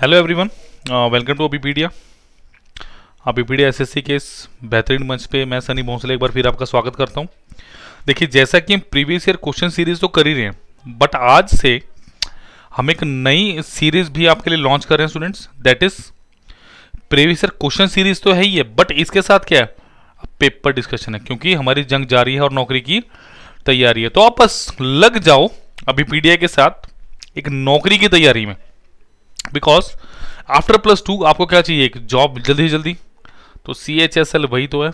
Hello everyone welcome to Abhipedia Abhipedia SSC के इस बेहतरीन मंच पे मैं सनी भोंसले एक बार फिर आपका स्वागत करता हूँ देखिए जैसा कि हम प्रीवियस ईयर क्वेश्चन सीरीज तो कर ही रहे हैं बट आज से हम एक नई सीरीज भी आपके लिए लॉन्च कर रहे हैं students that is previous year question series तो है ही है बट इसके साथ क्या है पेपर डिस्कशन है क्योंकि हमारी जंग जारी है और नौकरी की तैयारी है तो आप बस लग जाओ अभी के साथ एक नौकरी की तैयारी में बिकॉज आफ्टर प्लस टू आपको क्या चाहिए एक जॉब जल्दी से जल्दी तो सी एच एस एल वही तो है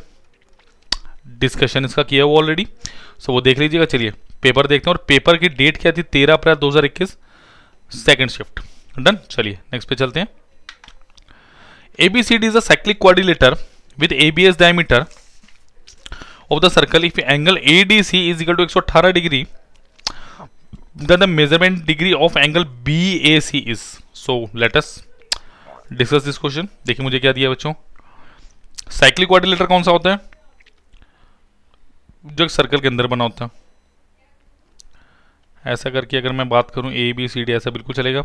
डिस्कशन इसका किया हुआ ऑलरेडी सो वो देख लीजिएगा चलिए पेपर देखते हैं और पेपर की डेट क्या थी तेरह अप्रैल दो हज़ार इक्कीस सेकेंड शिफ्ट डन चलिए नेक्स्ट पे चलते हैं A B C D is a cyclic quadrilateral with A B as diameter of the circle if angle A D C is equal to एक सौ अठारह degree the measurement degree of angle B A C is so let's discuss this question देखिए मुझे क्या दिया बच्चों cyclic quadrilateral कौन सा होता है जो सर्कल के अंदर बना होता है ऐसा करके अगर मैं बात करूं ए बी सी डी ऐसा बिल्कुल चलेगा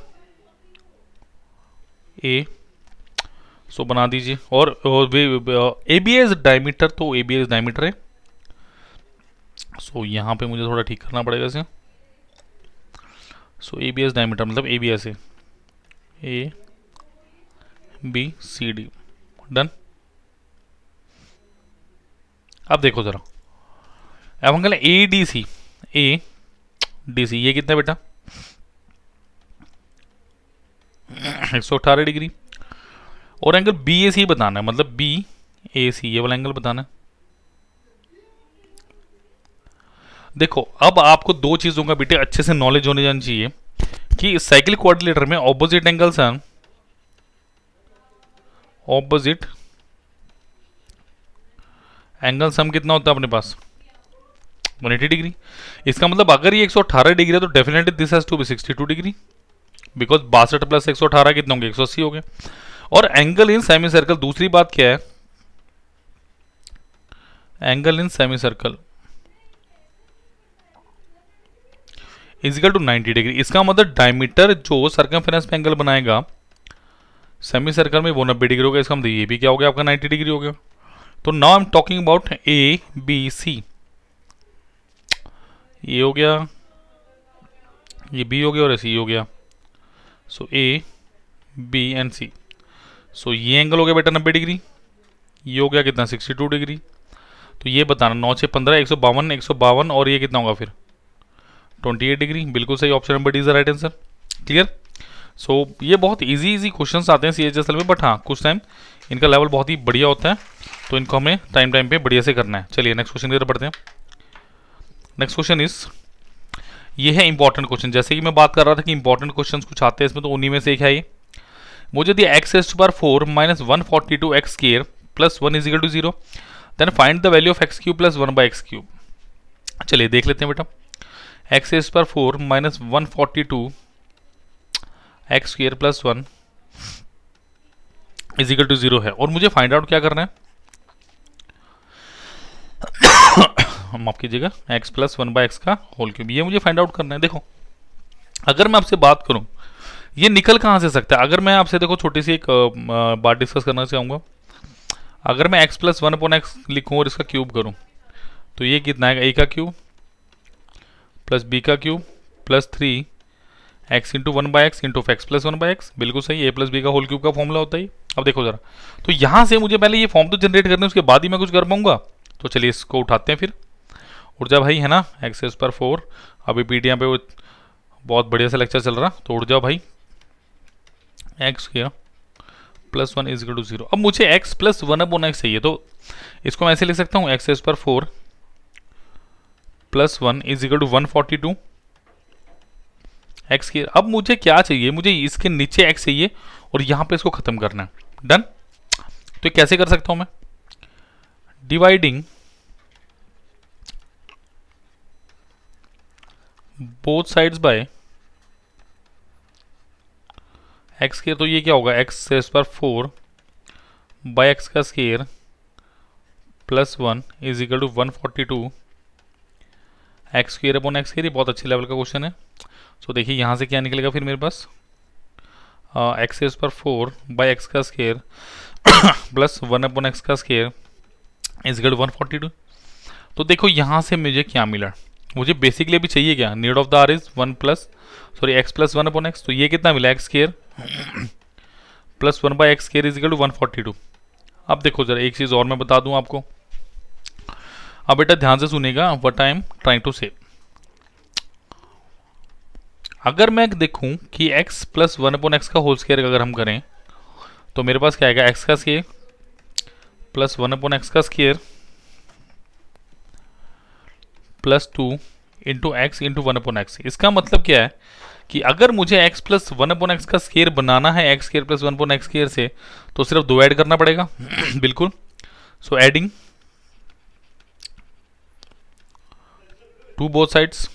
ए सो बना दीजिए और ए बी एज डायमीटर तो ए बी एस डायमीटर है सो यहां पे मुझे थोड़ा ठीक करना पड़ेगा इसे so A B as diameter मतलब ए बी एस है A B C D done अब देखो जरा अब angle A D C A D C ये कितना बेटा एक सौ अठारह डिग्री और एंगल बी ए सी बताना है मतलब बी ए सी ये वाला एंगल बताना है देखो अब आपको दो चीज़ों का बेटे अच्छे से नॉलेज होने जानी चाहिए कि साइकिल क्वाड्रिलेटर में ऑपोजिट एंगल्स हैं ऑपोजिट एंगल सम कितना होता है अपने पास 180 डिग्री इसका मतलब अगर ये 118 डिग्री है तो definitely this has to be 62 degree because बासठ प्लस 118 कितने होंगे 180 हो गए और एंगल इन सेमी सर्कल दूसरी बात क्या है angle in semi circle is equal to 90 degree इसका मतलब डायमीटर जो फेरेंस पे एंगल बनाएगा सेमी सर्कल में वो नब्बे डिग्री हो गया इसका मतलब ये भी क्या हो गया आपका नाइन्टी डिग्री हो गया तो now I am talking about A B C ये हो गया ये बी हो गया और सी हो गया सो ए बी एंड सी सो ये एंगल हो गया बेटा नब्बे डिग्री ये हो गया कितना सिक्सटी टू डिग्री तो ये बताना नौ छः पंद्रह एक सौ बावन एक सौ बावन और ये कितना होगा फिर एट डिग्री बिल्कुल सही option number D is the right answer clear so ये बहुत ईजी इजी क्वेश्चन आते हैं सी एच एस एल में बट हाँ कुछ टाइम इनका लेवल बहुत ही बढ़िया होता है तो इनको हमें टाइम टाइम पे बढ़िया से करना है चलिए नेक्स्ट क्वेश्चन की तरफ बढ़ते हैं नेक्स्ट क्वेश्चन इज ये है इंपॉर्टेंट क्वेश्चन जैसे कि मैं बात कर रहा था कि इंपॉर्टेंट क्वेश्चन कुछ आते हैं इसमें तो उन्हीं में से एक है ये मुझे दिया x s power four minus one forty two x square plus one is equal to zero then find the value of x cube plus one by x cube चलिए देख लेते हैं बेटा x s power four minus one forty two x square plus one is equal to zero है और मुझे find out क्या करना है माफ कीजिएगा x plus one by x का होल क्यूब ये मुझे फाइंड आउट करना है देखो अगर मैं आपसे बात करूं ये निकल कहां से सकता है अगर मैं आपसे देखो छोटी सी एक बात डिस्कस करना चाहूंगा अगर मैं x plus one upon x लिखूं और इसका क्यूब करूं तो ये कितना है ए का क्यूब प्लस बी का cube plus three x into one by x into x plus one by x बिल्कुल सही ए प्लस बी का होल क्यूब का फॉर्मूला होता है अब देखो जरा तो यहाँ से मुझे पहले ये फॉर्म तो जनरेट करना है उसके बाद ही मैं कुछ कर पाऊंगा तो चलिए इसको उठाते हैं फिर ऊर्जा भाई है ना एक्स एस पर फोर अभी पी टी पे वो बहुत बढ़िया सा लेक्चर चल रहा तो ऊर्जा भाई एक्स किया plus one is to zero अब मुझे एक्स प्लस वन अब एक्स चाहिए तो इसको मैं ऐसे लिख सकता हूँ x s power four plus one is equal to one forty two x की अब मुझे क्या चाहिए मुझे इसके नीचे एक्स चाहिए और यहाँ पे इसको ख़त्म करना है डन तो कैसे कर सकता हूँ मैं dividing both sides by x square तो ये क्या होगा एक्स स्क्स पर फोर बाय एक्स का square plus one is equal to one forty two x square upon x square बहुत अच्छे लेवल का क्वेश्चन है सो देखिए यहाँ से क्या निकलेगा फिर मेरे पास x is power four by x का square plus one upon x का square is get one forty two तो देखो यहाँ से मुझे क्या मिला मुझे बेसिकली अभी चाहिए क्या need of the hour is one plus sorry x plus one upon x तो ये कितना मिला x square plus one by x square is get one forty two अब देखो जरा एक चीज़ और मैं बता दूँ आपको अब हाँ बेटा ध्यान से सुनेगा what I am trying to say अगर मैं देखूं कि x plus one upon x का होल स्केयर अगर हम करें तो मेरे पास क्या आएगा x का square plus one upon x का square plus two into x into one upon x इसका मतलब क्या है कि अगर मुझे x plus one upon x का स्केयर बनाना है x square plus one upon x square से तो सिर्फ दो ऐड करना पड़ेगा बिल्कुल so adding two both sides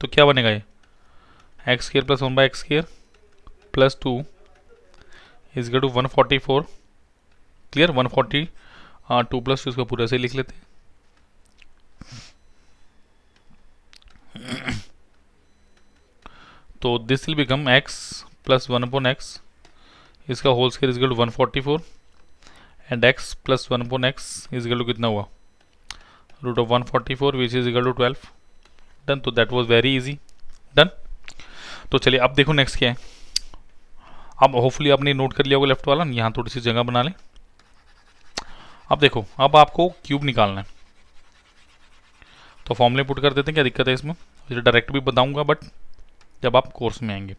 तो क्या बनेगा ये x square plus one by x square plus two is to one forty four clear one forty two plus two इसको पूरा से लिख लेते तो this will become x plus one upon x इसका whole square get to one forty four and x plus one upon x get to कितना हुआ root of 144 which is equal to 12 done तो that was very easy done तो चलिए अब देखो next क्या है अब होपफुली आपने नोट कर लिया होगा लेफ्ट वाला यहाँ थोड़ी सी जगह बना लें अब देखो अब आपको क्यूब निकालना है तो फॉर्मले पुट कर देते हैं क्या दिक्कत है इसमें डायरेक्ट भी बताऊंगा बट जब आप कोर्स में आएंगे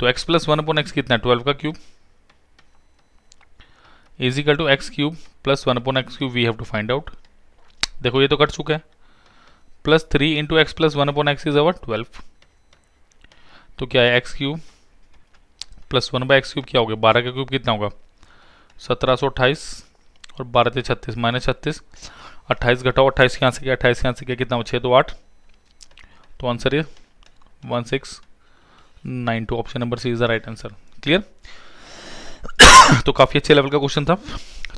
तो x plus one upon x कितना है ट्वेल्व का cube is equal to x cube plus one upon x cube we have to find out देखो ये तो कट चुका है plus three into x plus one upon x is our twelve तो क्या है x cube plus one by x cube क्या हो गया बारह का क्यूब कितना होगा सत्रह सौ अट्ठाईस और बारह से छत्तीस माइनस छत्तीस अट्ठाईस घटाओ अट्ठाईस यहाँ से क्या अट्ठाईस यहाँ से क्या कितना हो छः दो आठ तो आंसर ये one six nine two option number C is the right answer clear तो काफ़ी अच्छे लेवल का क्वेश्चन था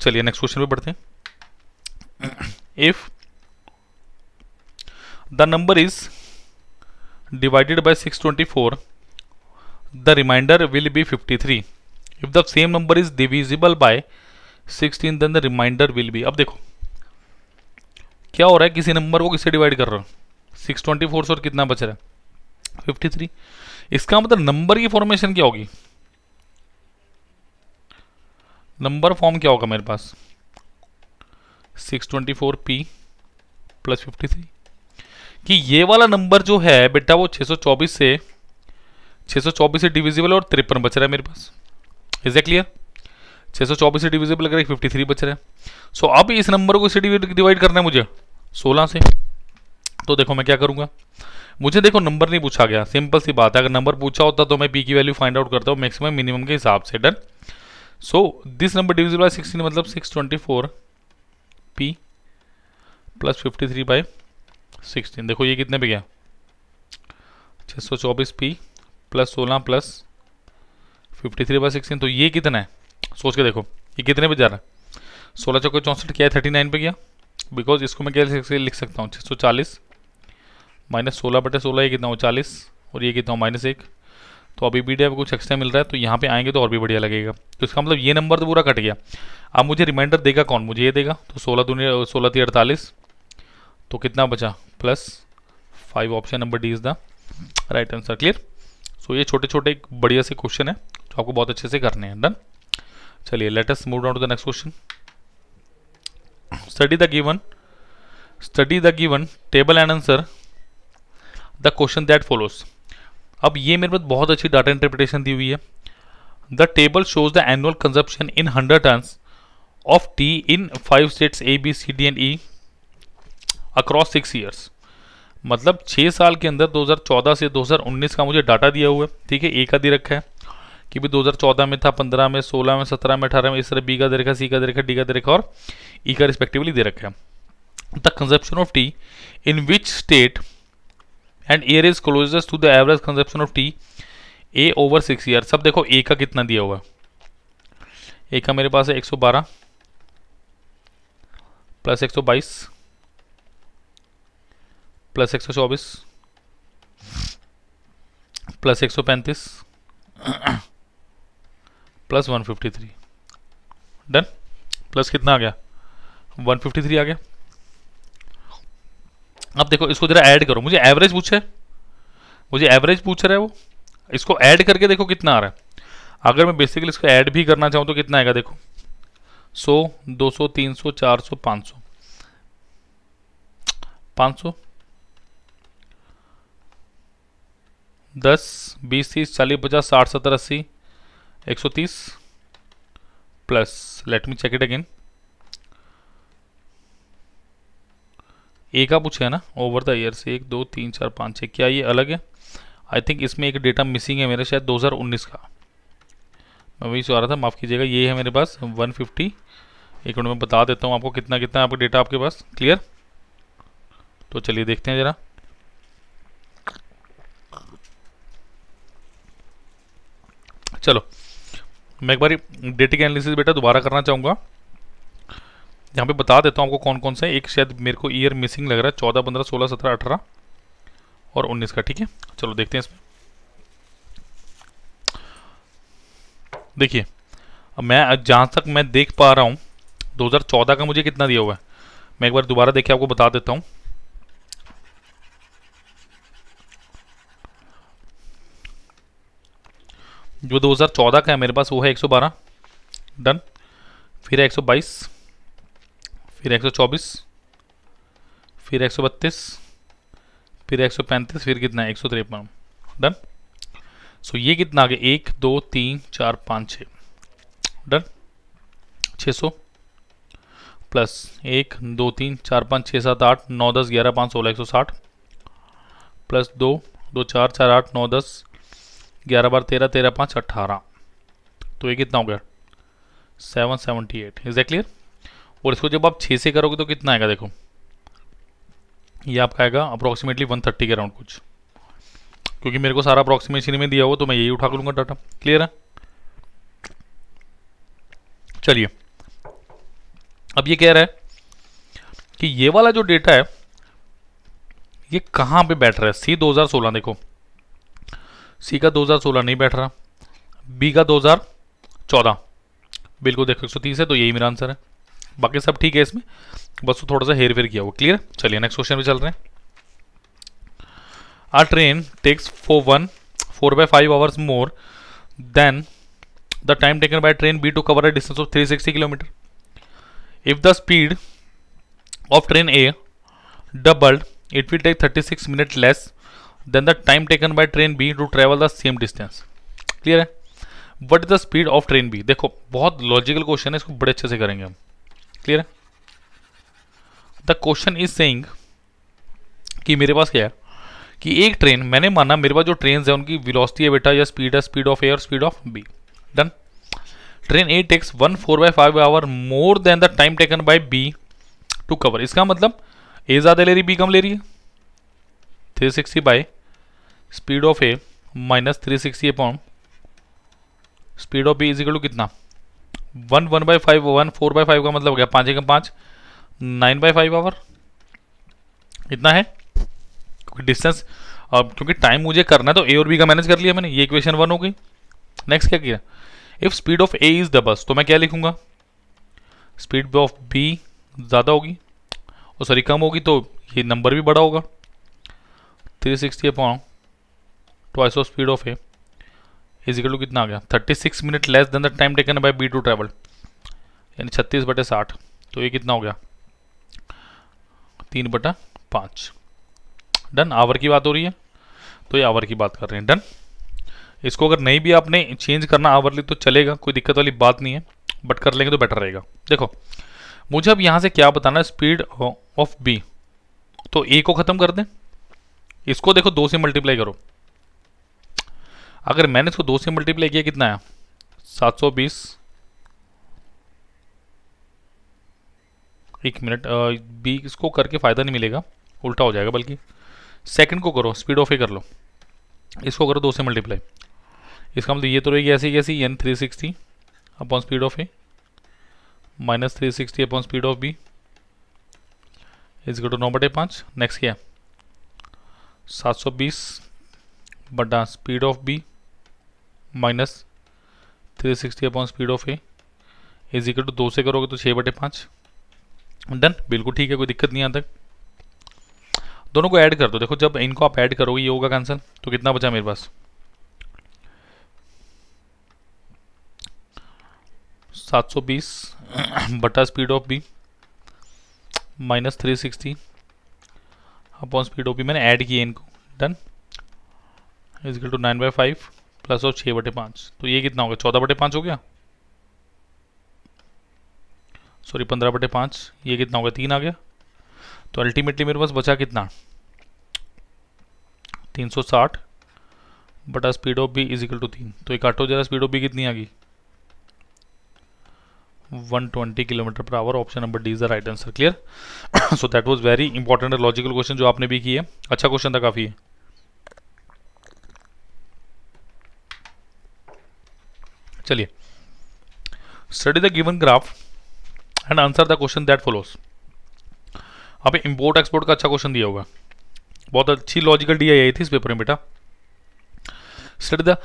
चलिए नेक्स्ट क्वेश्चन पे बढ़ते हैं if the number is divided by 624 the remainder will be 53 if the same number is divisible by 16 then the remainder will be अब देखो क्या हो रहा है किसी नंबर को किससे डिवाइड कर रहे हो 624 से और कितना बच रहा है 53 इसका मतलब नंबर की फॉर्मेशन क्या होगी नंबर फॉर्म क्या होगा मेरे पास ट्वेंटी प्लस फिफ्टी कि ये वाला नंबर जो है बेटा वो 624 से 624 से डिविजिबल और तिरपन बच रहा है मेरे पास इज क्लियर 624 से डिविजिबल लग रहा है फिफ्टी थ्री बच रहा है सो so, अब इस नंबर को इसे डिवाइड करना है मुझे 16 से तो देखो मैं क्या करूँगा मुझे देखो नंबर नहीं पूछा गया सिंपल सी बात है अगर नंबर पूछा होता तो मैं पी की वैल्यू फाइंड आउट करता हूँ मैक्सिमम मिनिमम के हिसाब से done so this number divisible sixteen मतलब six twenty four P plus fifty three by sixteen देखो ये कितने पे गया छः सौ चौबीस पी प्लस सोलह plus fifty three by sixteen तो ये कितना है सोच के देखो ये कितने पे जा रहा है सोलह चौके चौंसठ क्या है थर्टी नाइन पे गया बिकॉज इसको मैं क्या लिख सकता हूँ छः सौ चालीस माइनस सोलह बटे सोलह ये कितना हो चालीस और ये कितना हो माइनस एक तो अभी बी डी कुछ एक्स्ट्रा मिल रहा है तो यहाँ पे आएंगे तो और भी बढ़िया लगेगा तो इसका मतलब ये नंबर तो पूरा कट गया अब मुझे रिमाइंडर देगा कौन मुझे ये देगा तो सोलह दुनिया सोलह ती अड़तालीस तो कितना बचा plus five option number D is the right answer clear so ये छोटे छोटे एक बढ़िया से क्वेश्चन है जो आपको बहुत अच्छे से करने हैं डन चलिए latest move down to the next question study the given study the given table and answer the question that follows अब ये मेरे पास बहुत अच्छी डाटा इंटरप्रिटेशन दी हुई है the table shows the annual consumption in hundred tons of tea in five states A B C D and E across six years मतलब छः साल के अंदर 2014 से 2019 का मुझे डाटा दिया हुआ है ठीक है ए का दे रखा है कि भी 2014 में था 15 में 16 में 17 में 18 में इस तरह बी का दे रखा सी का दे रखा डी का दे रखा और ई e का रिस्पेक्टिवली दे रखा है the consumption of tea in which state and year is closest to the average consumption of tea a over six year सब देखो ए का कितना दिया हुआ ए का मेरे पास है 112 प्लस बाईस प्लस चौबीस प्लस पैंतीस प्लस 153 डन प्लस कितना आ गया 153 आ गया अब देखो इसको जरा ऐड करो मुझे एवरेज पूछे मुझे एवरेज पूछ रहा है वो इसको ऐड करके देखो कितना आ रहा है अगर मैं बेसिकली इसको ऐड भी करना चाहूँ तो कितना आएगा देखो सौ दो सौ तीन सौ चार सौ पाँच सौ पाँच सौ दस बीस तीस चालीस पचास साठ सत्तर अस्सी एक सौ तीस plus let me check it again A का पूछा है ना ओवर द ईयर से एक दो तीन चार पाँच छः क्या ये अलग है आई थिंक इसमें एक डेटा मिसिंग है मेरा शायद 2019 का मैं वही सुहा रहा था माफ़ कीजिएगा ये है मेरे पास 150 एक मिनट में बता देता हूँ आपको कितना कितना आपका डेटा आपके पास क्लियर तो चलिए देखते हैं ज़रा चलो मैं एक बार डेटिक एनालिसिस बेटा दोबारा करना चाहूँगा यहाँ पे बता देता हूँ आपको कौन कौन सा एक शायद मेरे को ईयर मिसिंग लग रहा है चौदह पंद्रह सोलह सत्रह अठारह और उन्नीस का ठीक है चलो देखते हैं इसमें देखिए मैं जहाँ तक मैं देख पा रहा हूँ 2014 का मुझे कितना दिया हुआ है मैं एक बार दोबारा देखिए आपको बता देता हूँ जो 2014 का है मेरे पास वो है 112 डन फिर है 122 फिर एक सौ चौबीस फिर एक सौ बत्तीस फिर एक सौ पैंतीस फिर कितना है एक सौ तिरपन डन सो ये कितना आ गया एक दो तीन चार पाँच छ डन छः सौ प्लस एक दो तीन चार पाँच छः सात आठ नौ दस ग्यारह पाँच सोलह एक सौ साठ प्लस दो दो चार चार आठ नौ दस ग्यारह बार तेरह तेरह पाँच अट्ठारह तो ये कितना हो गया seven seventy eight is that clear और इसको जब आप छः से करोगे तो कितना आएगा देखो ये आपका आएगा अप्रॉक्सीमेटली वन थर्टी के अराउंड कुछ क्योंकि मेरे को सारा अप्रॉक्सीमेशन में दिया हुआ तो मैं यही उठा लूँगा डाटा क्लियर है चलिए अब ये कह रहा है कि ये वाला जो डेटा है ये कहाँ पे बैठ रहा है सी 2016 देखो सी का 2016 नहीं बैठ रहा बी का 2014 बिल्कुल देख सकते हो तीस है तो यही मेरा आंसर है बाकी सब ठीक है इसमें बस थोड़ा सा हेर फेर किया हुआ क्लियर चलिए नेक्स्ट क्वेश्चन भी चल रहे हैं train takes four one four by five hours more than the time taken by train B to cover a distance of three sixty kilometre if the speed of train A doubled it will take thirty six minute less than the time taken by train B to travel the same distance clear है what is the speed of train B देखो बहुत logical question है इसको बड़े अच्छे से करेंगे हम क्लियर है द क्वेश्चन इज सेइंग कि मेरे पास क्या है कि एक ट्रेन मैंने माना मेरे पास जो ट्रेन है उनकी विलोसिटी है बेटा या स्पीड है स्पीड ऑफ ए और speed of B done train A takes one four by five hour more than the time taken by B to cover इसका मतलब ए ज़्यादा ले रही बी कम ले रही है three sixty by speed of A minus three sixty upon speed of B equal to कितना one one by five one four by five का मतलब हो गया पाँच एकम पाँच नाइन बाई फाइव आवर इतना है क्योंकि डिस्टेंस अब क्योंकि टाइम मुझे करना है तो ए और बी का मैनेज कर लिया मैंने ये इक्वेशन वन हो गई नेक्स्ट क्या किया if speed of A is the बस तो मैं क्या लिखूंगा स्पीड ऑफ बी ज़्यादा होगी और सॉरी कम होगी तो ये नंबर भी बड़ा होगा three sixty upon twice of speed of A equal to कितना आ गया thirty six minute less than the time taken by B to travel यानी छत्तीस बटे साठ तो ये कितना हो गया तीन बटा पाँच डन आवर की बात हो रही है तो ये आवर की बात कर रहे हैं डन इसको अगर नहीं भी आपने चेंज करना आवरली तो चलेगा कोई दिक्कत वाली बात नहीं है बट कर लेंगे तो बेटर रहेगा देखो मुझे अब यहाँ से क्या बताना है स्पीड ऑफ बी तो ए को ख़त्म कर दें इसको देखो दो से मल्टीप्लाई करो अगर मैंने इसको दो से मल्टीप्लाई किया कितना आया सात सौ बीस एक मिनट बी इसको करके फ़ायदा नहीं मिलेगा उल्टा हो जाएगा बल्कि सेकंड को करो स्पीड ऑफ ही कर लो इसको करो दो से मल्टीप्लाई इसका मतलब ये तो रहेगी ऐसी कैसी and three sixty upon speed of A minus three sixty upon speed of B is to नौ बटे पाँच नेक्स्ट क्या सात सौ बीस बटा speed of B minus three sixty upon speed of A is equal to दो से करोगे तो छः बटे पाँच डन बिल्कुल ठीक है कोई दिक्कत नहीं आता तक दोनों को ऐड कर दो देखो जब इनको आप ऐड करोगे ये होगा कैंसिल तो कितना बचा मेरे पास सात सौ बीस बटा speed of B minus three sixty upon speed of B मैंने ऐड किए इनको done equal to nine by five plus और छः बटे पाँच तो ये कितना हो गया चौदह बटे पाँच हो गया सॉरी पंद्रह बटे पाँच ये कितना हो गया तीन आ गया तो अल्टीमेटली मेरे पास बचा कितना तीन सौ साठ बटा speed of B is equal to तीन तो इकाटो जरा स्पीड ऑफ बी कितनी आ गई one twenty kilometre per hour option number D is the right answer clear so that was very important logical question जो आपने भी किए अच्छा क्वेश्चन था काफ़ी है चलिए study the given graph and answer the question that follows आप इंपोर्ट एक्सपोर्ट का अच्छा क्वेश्चन दिया होगा बहुत अच्छी लॉजिकल डी आई थी इस पेपर में बेटा study the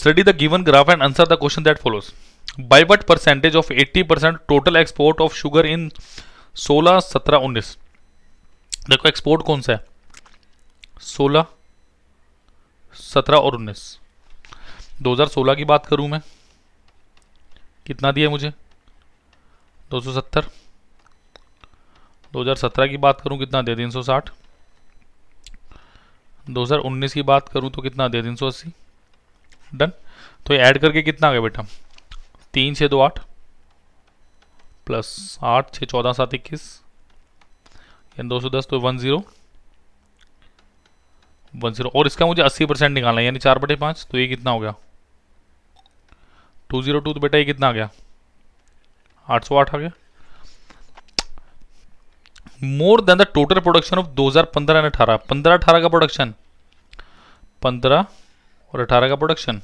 study the given graph and answer the question that follows by what percentage of 80 percent total export of sugar in 16 17 19 देखो एक्सपोर्ट कौन सा है 16 17 और 19 2016 की बात करूँ मैं कितना दिया मुझे 270 2017 की बात करूँ कितना दिया 360 2019 की बात करूँ तो कितना दिया 380 डन तो ये ऐड करके कितना आ गया बेटा तीन छः दो आठ प्लस आठ छः चौदह सात इक्कीस यानी दो सौ दस तो वन ज़ीरो वन ज़ीरो और इसका मुझे अस्सी परसेंट निकालना है यानी चार बटे पाँच तो ये कितना हो गया टू जीरो टू तो बेटा ये कितना आ गया आठ सौ आठ आ गया more than the total production of 2015 and अठारह पंद्रह अठारह का प्रोडक्शन पंद्रह और अठारह का प्रोडक्शन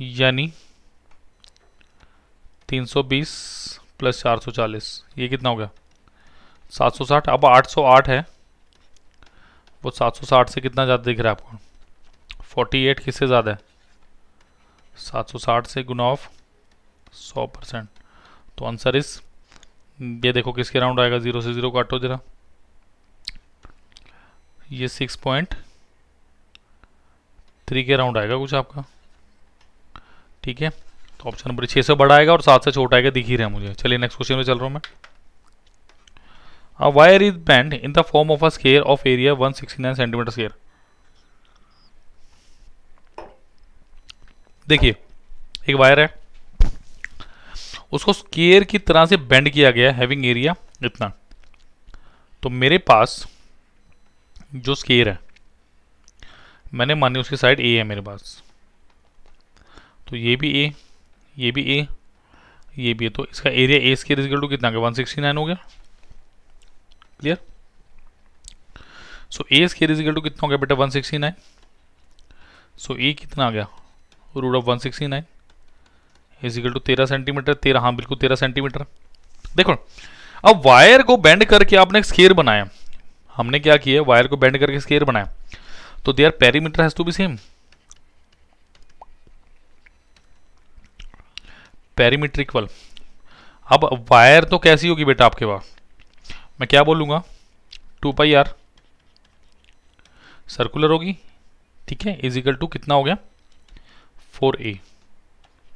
यानी 320 प्लस 440 ये कितना हो गया 760 अब 808 है वो 760 से कितना ज़्यादा दिख रहा है आपको 48 किससे ज़्यादा है 760 से गुना ऑफ 100 परसेंट तो आंसर इस ये देखो किसके राउंड आएगा ज़ीरो से ज़ीरो काटो ज़रा ये सिक्स पॉइंट थ्री के राउंड आएगा कुछ आपका ठीक है तो ऑप्शन नंबर छः से बड़ा आएगा और सात से छोटा आएगा दिख ही रहा है मुझे चलिए नेक्स्ट क्वेश्चन में चल रहा हूँ मैं wire is bent in the form of a square of area 169 centimetre square देखिए एक वायर है उसको स्केयर की तरह से बेंड किया गया है हैविंग एरिया इतना तो मेरे पास जो स्केयर है मैंने मानी उसकी साइड ए है मेरे पास तो ये भी ए ये भी ए ये भी है तो इसका area A square equal to कितना वन सिक्सटी नाइन हो गया clear so A square equal to कितना हो गया बेटा one sixty nine so A कितना आ गया root of one sixty nine equal to तेरह सेंटीमीटर तेरह हाँ बिल्कुल तेरह सेंटीमीटर देखो अब वायर को बेंड करके आपने स्केयर बनाया हमने क्या किया वायर को बेंड करके स्केयर बनाया तो there perimeter has to be same perimeter equal अब वायर तो कैसी होगी बेटा आपके पास मैं क्या बोलूंगा टू पाई आर सर्कुलर होगी ठीक है इजिकल टू कितना हो गया 4a.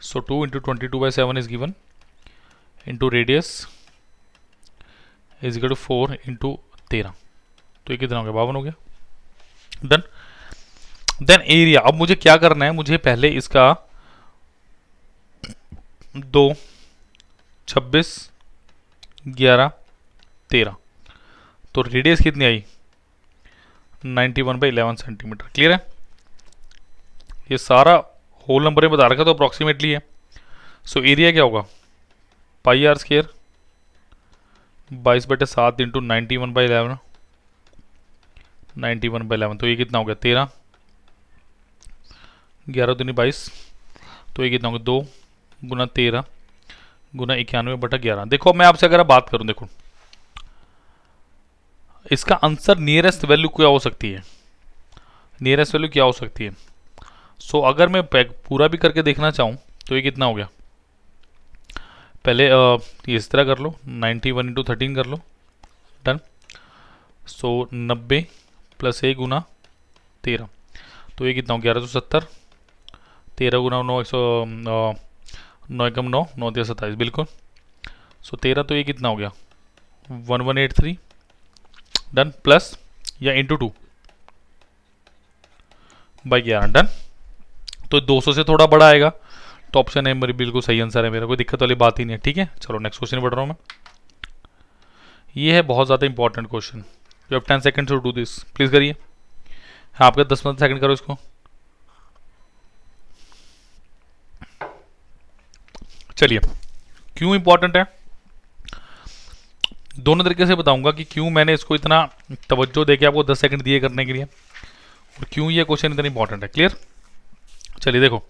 So 2 into 22 by 7 is given into radius is equal to four into तेरह तो ये कितना हो गया बावन हो गया डन देन एरिया अब मुझे क्या करना है मुझे पहले इसका दो छब्बीस ग्यारह तेरह तो रेडियस कितनी आई ninety one by eleven centimetre clear है ये सारा होल नंबर में बता रखा तो अप्रॉक्सीमेटली है सो so, एरिया क्या होगा पाई आर स्केयर बाईस बटे सात into ninety one by eleven ninety one by eleven तो ये कितना हो गया तेरह ग्यारह दूनी बाईस तो ये कितना हो गया दो गुना तेरह गुना इक्यानवे बटा ग्यारह देखो मैं आपसे अगर बात करूं देखो इसका आंसर नियरेस्ट वैल्यू क्या हो सकती है नियरेस्ट वैल्यू क्या हो सकती है सो अगर मैं पैक पूरा भी करके देखना चाहूँ तो ये कितना हो गया पहले आ, इस तरह कर लो 91 वन इंटू थर्टीन कर लो डन सो नब्बे प्लस एक गुना तेरह तो ये कितना हो ग्यारह सौ सत्तर तेरह गुना नौ एक सौ नौ एकम नौ नौ तेरह सत्ताईस बिल्कुल सो तेरह तो ये कितना हो गया one one eight three done plus या इंटू टू बाई ग्यारह डन तो 200 से थोड़ा बड़ा आएगा तो ऑप्शन ए मेरी बिल्कुल सही आंसर है मेरा कोई दिक्कत वाली बात ही नहीं है ठीक है चलो नेक्स्ट क्वेश्चन बढ़ रहा हूँ मैं ये है बहुत ज़्यादा important question you have ten second to do this please करिए हाँ आपके दस पंद्रह सेकेंड करो इसको चलिए क्यों इंपॉर्टेंट है दोनों तरीके से बताऊंगा कि क्यों मैंने इसको इतना तवज्जो दे के आपको दस सेकंड दिए करने के लिए और क्यों ये क्वेश्चन इतना इंपॉर्टेंट है क्लियर चलिए देखो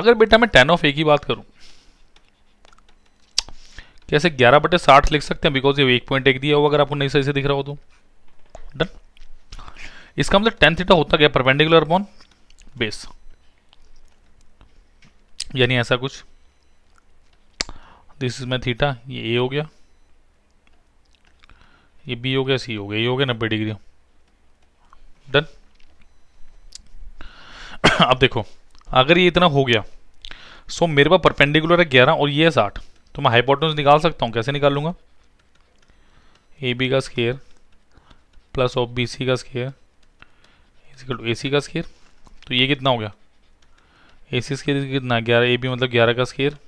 अगर बेटा मैं टेन ऑफ ए की बात करूं कैसे ग्यारह बटे साठ लिख सकते हैं बिकॉज ये एक पॉइंट एक दिया हुआ अगर आपको नहीं सही से दिख रहा हो तो डन इसका मतलब टेन थीटा होता गया परपेंडिकुलर बॉन बेस यानी ऐसा कुछ दिस इज मैं थीटा ये ए हो गया ये बी हो गया सी हो गया ये हो गया नब्बे डिग्री डन अब देखो अगर ये इतना हो गया सो मेरे पास परपेंडिकुलर है ग्यारह और ये है साठ तो मैं हाइपोटेंस निकाल सकता हूँ कैसे निकाल लूँगा ए बी का square plus of B C का square equal to A C का स्केयर तो ये कितना हो गया ए सी स्केयर कितना ग्यारह ए बी मतलब ग्यारह का स्केयर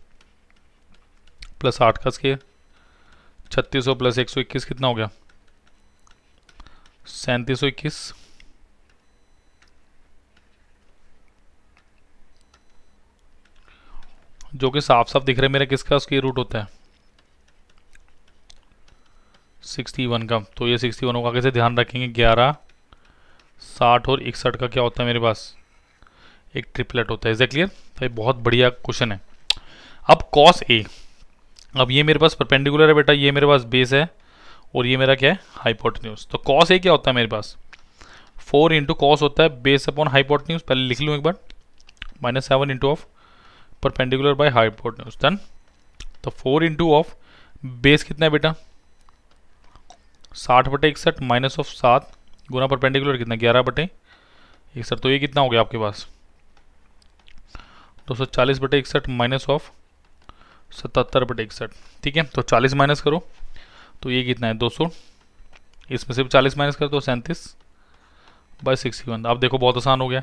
प्लस आठ का स्केयर छत्तीस सौ प्लस एक सौ इक्कीस कितना हो गया सैंतीस सौ इक्कीस जो कि साफ साफ दिख रहे मेरा किसका स्केयर रूट होता है सिक्सटी वन का तो ये सिक्सटी वन होगा कैसे ध्यान रखेंगे ग्यारह साठ और इकसठ का क्या होता है मेरे पास एक ट्रिपलेट होता है इज क्लियर तो ये बहुत बढ़िया क्वेश्चन है अब कॉस ए अब ये मेरे पास परपेंडिकुलर है बेटा ये मेरे पास बेस है और ये मेरा क्या है हाईपोर्ट तो कॉस ए क्या होता है मेरे पास फोर इंटू कॉस होता है बेस अपॉन हाईपोर्ट पहले लिख लूँ एक बार minus seven into of perpendicular by hypotenuse done तो फोर इंटू ऑफ बेस कितना है बेटा साठ बटे इकसठ माइनस ऑफ सात गुना परपेंडिकुलर कितना ग्यारह बटे इकसठ तो ये कितना हो गया आपके पास दो सौ चालीस बटे इकसठ माइनस ऑफ सतहत्तर बटे इकसठ ठीक है तो चालीस माइनस करो तो ये कितना है दो सौ इसमें से चालीस माइनस करो तो सैंतीस बाय सिक्सटी वन अब देखो बहुत आसान हो गया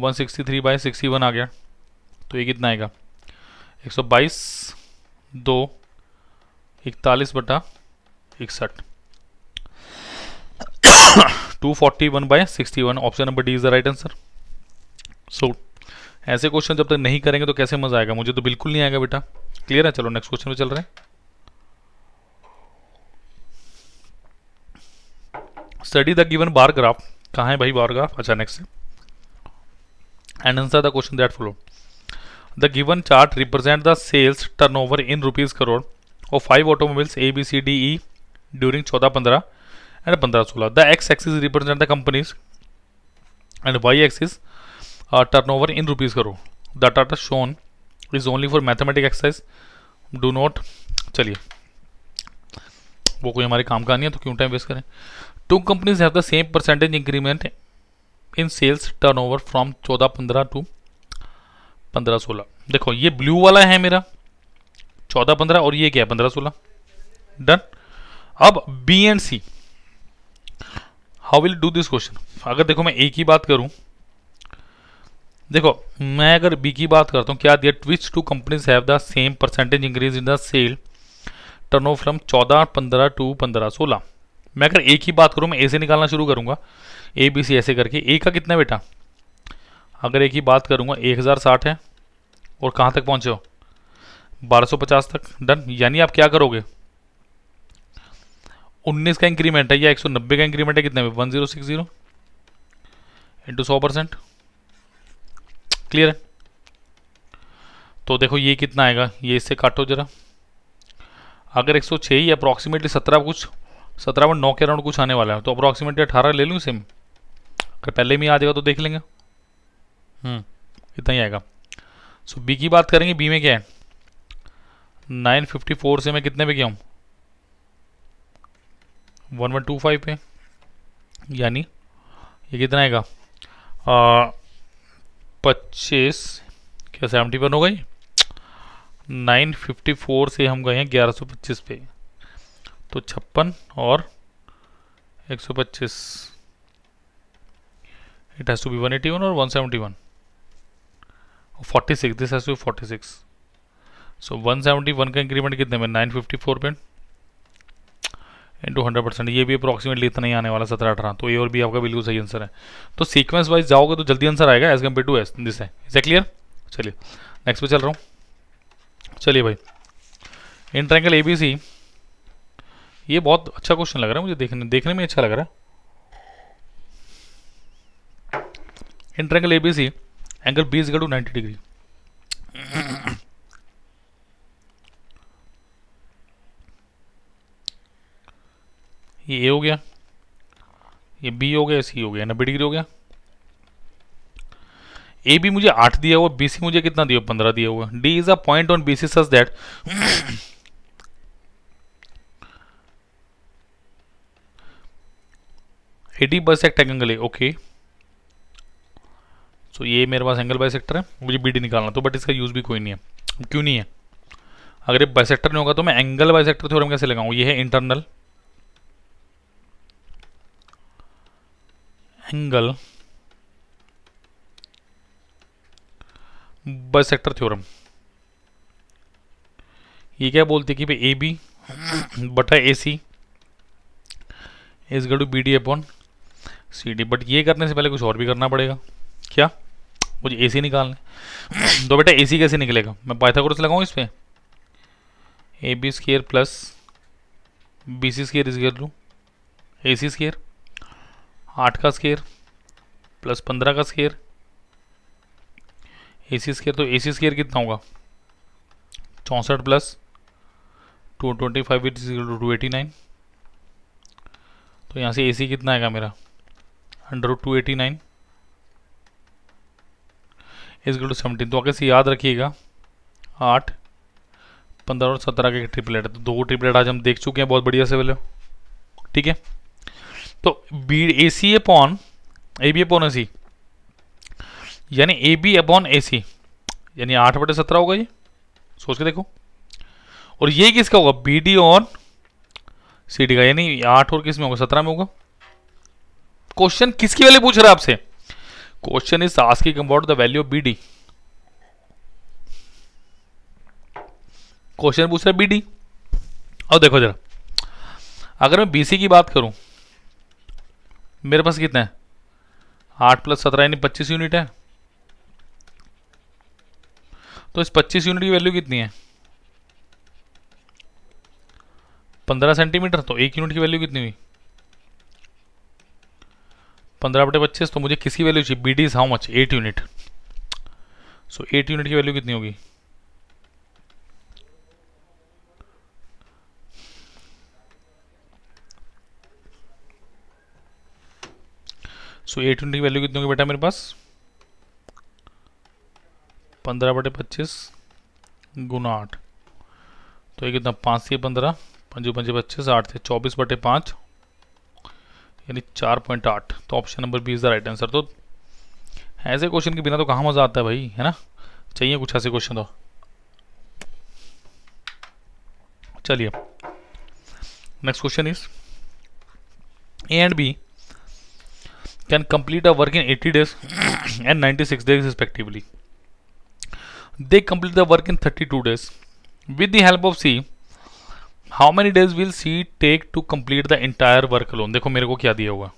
one sixty three by sixty one आ गया तो ये कितना आएगा 122 दो इकतालीस बटा इकसठ two forty one by sixty one option number D is the right answer so ऐसे क्वेश्चन जब तक नहीं करेंगे तो कैसे मजा आएगा मुझे तो बिल्कुल नहीं आएगा बेटा क्लियर है चलो नेक्स्ट क्वेश्चन में चल रहे हैं study the given bar graph कहाँ है भाई बार ग्राफ अच्छा next and answer the question that follow the given chart represent the sales turn over in rupees crore और five automobiles A B C D E during चौदह पंद्रह and पंद्रह सोलह the X axis represent the companies and Y axis turn over in rupees crore the data shown is only for mathematic exercise do not चलिए वो कोई हमारे काम का नहीं है तो क्यों टाइम वेस्ट करें two companies have the same percentage increment in sales turn over from चौदह पंद्रह टू पंद्रह सोलह देखो ये ब्लू वाला है मेरा चौदह पंद्रह और ये क्या है पंद्रह सोलह डन अब B and C how will do this question अगर देखो मैं ए की बात करूं देखो मैं अगर बी की बात करता हूं क्या दिया which two companies have the same percentage increase in the sale turn over from चौदह पंद्रह टू पंद्रह सोलह मैं अगर ए की बात करूं मैं ए से निकालना शुरू करूंगा ए बी सी ऐसे करके ए का कितना बेटा अगर एक ही बात करूँगा एक हज़ार साठ है और कहाँ तक पहुँचे हो बारह सौ पचास तक डन यानी आप क्या करोगे उन्नीस का इंक्रीमेंट है या एक सौ नब्बे का इंक्रीमेंट है कितने में one zero six zero into सौ परसेंट क्लियर है तो देखो ये कितना आएगा ये इससे काटो जरा अगर एक सौ छः ही अप्रॉक्सीमेटली सत्रह कुछ सत्रह पॉइंट नौ के अराउंड कुछ आने वाला है तो अप्रॉक्सीमेटली अठारह ले लूँ सिम अगर पहले में आ जाएगा तो देख लेंगे हम्म, इतना ही आएगा सो बी की बात करेंगे बी में क्या है 954 से मैं कितने पे गया हूँ 1125 पे यानी ये कितना आएगा पच्चीस क्या सेवेंटी वन हो गई 954 से हम गए हैं 1125 पे तो छप्पन और 125 इट हैज़ टू बी 181 और 171 forty six this has forty six so one seventy one का इंक्रीमेंट कितने में नाइन फिफ्टी फोर पे इंटू हंड्रेड परसेंट ये भी अप्रॉक्सीमेटली इतना ही आने वाला सत्रह अठारह तो ये और भी आपका बिल्कुल सही आंसर है तो सीक्वेंस वाइज जाओगे तो जल्दी आंसर आएगा as compare to as this है ए क्लियर चलिए नेक्स्ट पे चल रहा हूँ चलिए भाई इन ट्रैंगल ए बी सी ये बहुत अच्छा क्वेश्चन लग रहा है मुझे देखने देखने में अच्छा लग रहा है in triangle A B C angle B is to ninety degree ये ए हो गया ये बी हो गया सी हो गया नब्बे डिग्री हो गया ए बी मुझे आठ दिया हुआ बी सी मुझे कितना दिया पंद्रह दिया हुआ D is a point on B C such that A D bisects angle है ओके okay. सो तो ये मेरे पास एंगल बाई है मुझे बी डी निकालना तो बट इसका यूज़ भी कोई नहीं है क्यों नहीं है अगर ये बाई नहीं होगा तो मैं एंगल बाई सेक्टर थ्योरम कैसे लगाऊँ ये है internal angle by sector theorem ये क्या बोलते कि भाई ए बी बटा ए सी is गडू B D upon C D but ये करने से पहले कुछ और भी करना पड़ेगा क्या मुझे ए सी निकालने दो बेटा ए सी कैसे निकलेगा मैं पाइथागोरस लगाऊँ इस पर A B square plus B C square इसके लूँ ए सी स्केयर आठ का स्केयर प्लस पंद्रह का स्केयर ए सी स्केयर तो ए सी स्केयर कितना होगा चौंसठ plus two twenty five it is two two eighty nine तो यहाँ से ए सी कितना आएगा मेरा under two eighty nine equal to seventeen तो आगे से याद रखिएगा आठ पंद्रह और सत्रह के ट्रिपलेट तो दो ट्रिपलेट आज हम देख चुके हैं बहुत बढ़िया से पहले ठीक है तो B A C upon A B upon A C यानी A B upon A C यानी आठ बटे सत्रह होगा ये सोच के देखो और ये किसका होगा बी डी और सी डी का यानी आठ और किस में होगा सत्रह में होगा क्वेश्चन किसकी वाले पूछ रहा है आपसे Question is asking about the value of BD. Question पूछ रहा है डी और देखो जरा अगर मैं BC की बात करूं मेरे पास कितना है आठ प्लस सत्रह यानी पच्चीस यूनिट है तो इस पच्चीस यूनिट की वैल्यू कितनी है पंद्रह सेंटीमीटर तो एक यूनिट की वैल्यू कितनी हुई पंद्रह बटे पच्चीस तो मुझे किसकी वैल्यू चाहिए B D is how much eight unit so eight unit की वैल्यू कितनी होगी सो एट यूनिट की वैल्यू कितनी होगी बेटा मेरे पास पंद्रह बटे पच्चीस गुना आठ तो ये कितना पाँच से पंद्रह पंजे पंजे पच्चीस आठ से चौबीस बटे पाँच यानी चार पॉइंट आठ तो option number B is the right answer तो ऐसे क्वेश्चन के बिना तो कहाँ मज़ा आता है भाई है ना चाहिए कुछ ऐसे क्वेश्चन तो चलिए next question is A and B can complete a work in 80 days and 96 days respectively they complete the work in 32 days with the help of C how many days will C take to complete the entire work alone देखो मेरे को क्या दिया हुआ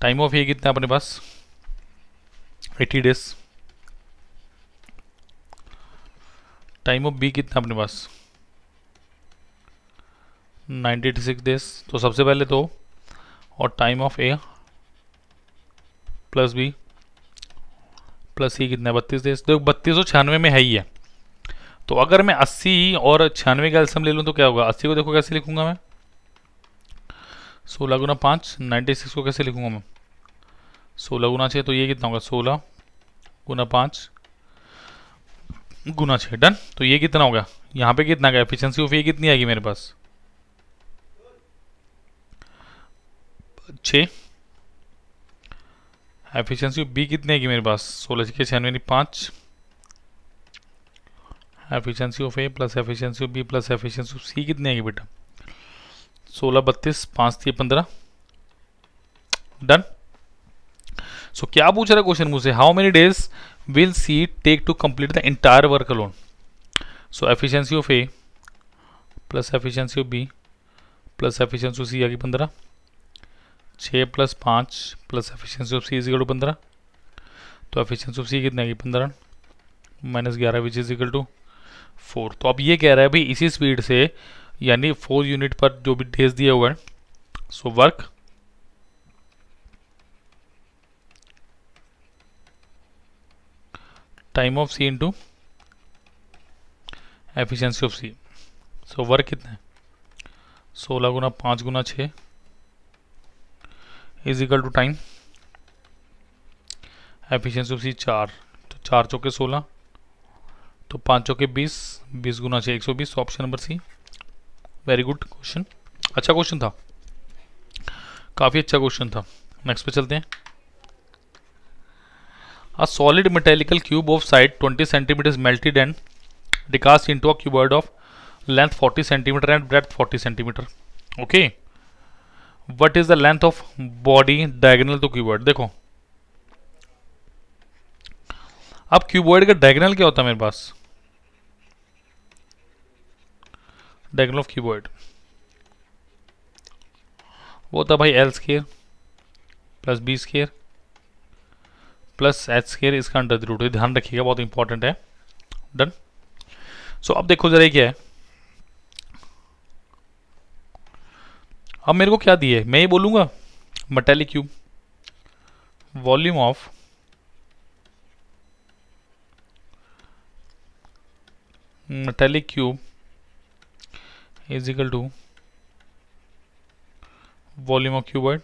time of ये कितना अपने पास eighty days time of B कितना अपने पास 96 डेज तो सबसे पहले तो और time of A plus B plus C कितना है बत्तीस डेज देखो बत्तीस सौ छियानवे में है ही है तो अगर मैं अस्सी और छियानवे का एल्सम ले लूँ तो क्या होगा अस्सी को देखो कैसे लिखूंगा मैं सोलह गुना पाँच नाइन्टी सिक्स को कैसे लिखूंगा मैं सोलह गुना छः तो ये कितना होगा सोलह गुना पाँच गुना छः डन तो ये कितना होगा यहाँ पे कितना गया एफिशिएंसी ऑफ ये कितनी आएगी मेरे पास छः एफिशिएंसी ऑफ बी कितनी आएगी मेरे पास सोलह छः छियानवे पाँच efficiency of A plus efficiency of B plus efficiency of C कितनी आएगी बेटा सोलह बत्तीस पाँच थी पंद्रह डन सो क्या पूछ रहा है क्वेश्चन मुझसे how many days will C take to complete the entire work alone so efficiency of A plus efficiency of B plus efficiency of C आगे पंद्रह छः प्लस पाँच plus efficiency of C equal to पंद्रह तो efficiency of C कितनी आएगी पंद्रह minus ग्यारह which is equal to four तो अब ये कह रहा है भाई इसी स्पीड से यानी फोर यूनिट पर जो भी डेज दिए हुए हैं so work time of C into efficiency of C so work कितना है सोलह गुना पाँच गुना छ is equal to time efficiency of C चार तो चार चौके सोलह तो पाँच चौके बीस बीस गुना छः एक सौ बीस option number C very good question अच्छा क्वेश्चन था काफ़ी अच्छा क्वेश्चन था नेक्स्ट पे चलते हैं a solid metallic cube of side 20 centimetre melted and recast into a cuboid of length 40 centimetre and breadth 40 centimetre okay what is the length of body diagonal to cuboid देखो अब cuboid का diagonal क्या होता है मेरे पास diagonal of keyboard वो था भाई L square plus B square plus H square इसका अंडर द रूट ध्यान रखिएगा बहुत इंपॉर्टेंट है डन सो so, अब देखो जरा क्या है अब मेरे को क्या दिए मैं ये बोलूंगा metallic cube volume of metallic cube is equal to volume of cuboid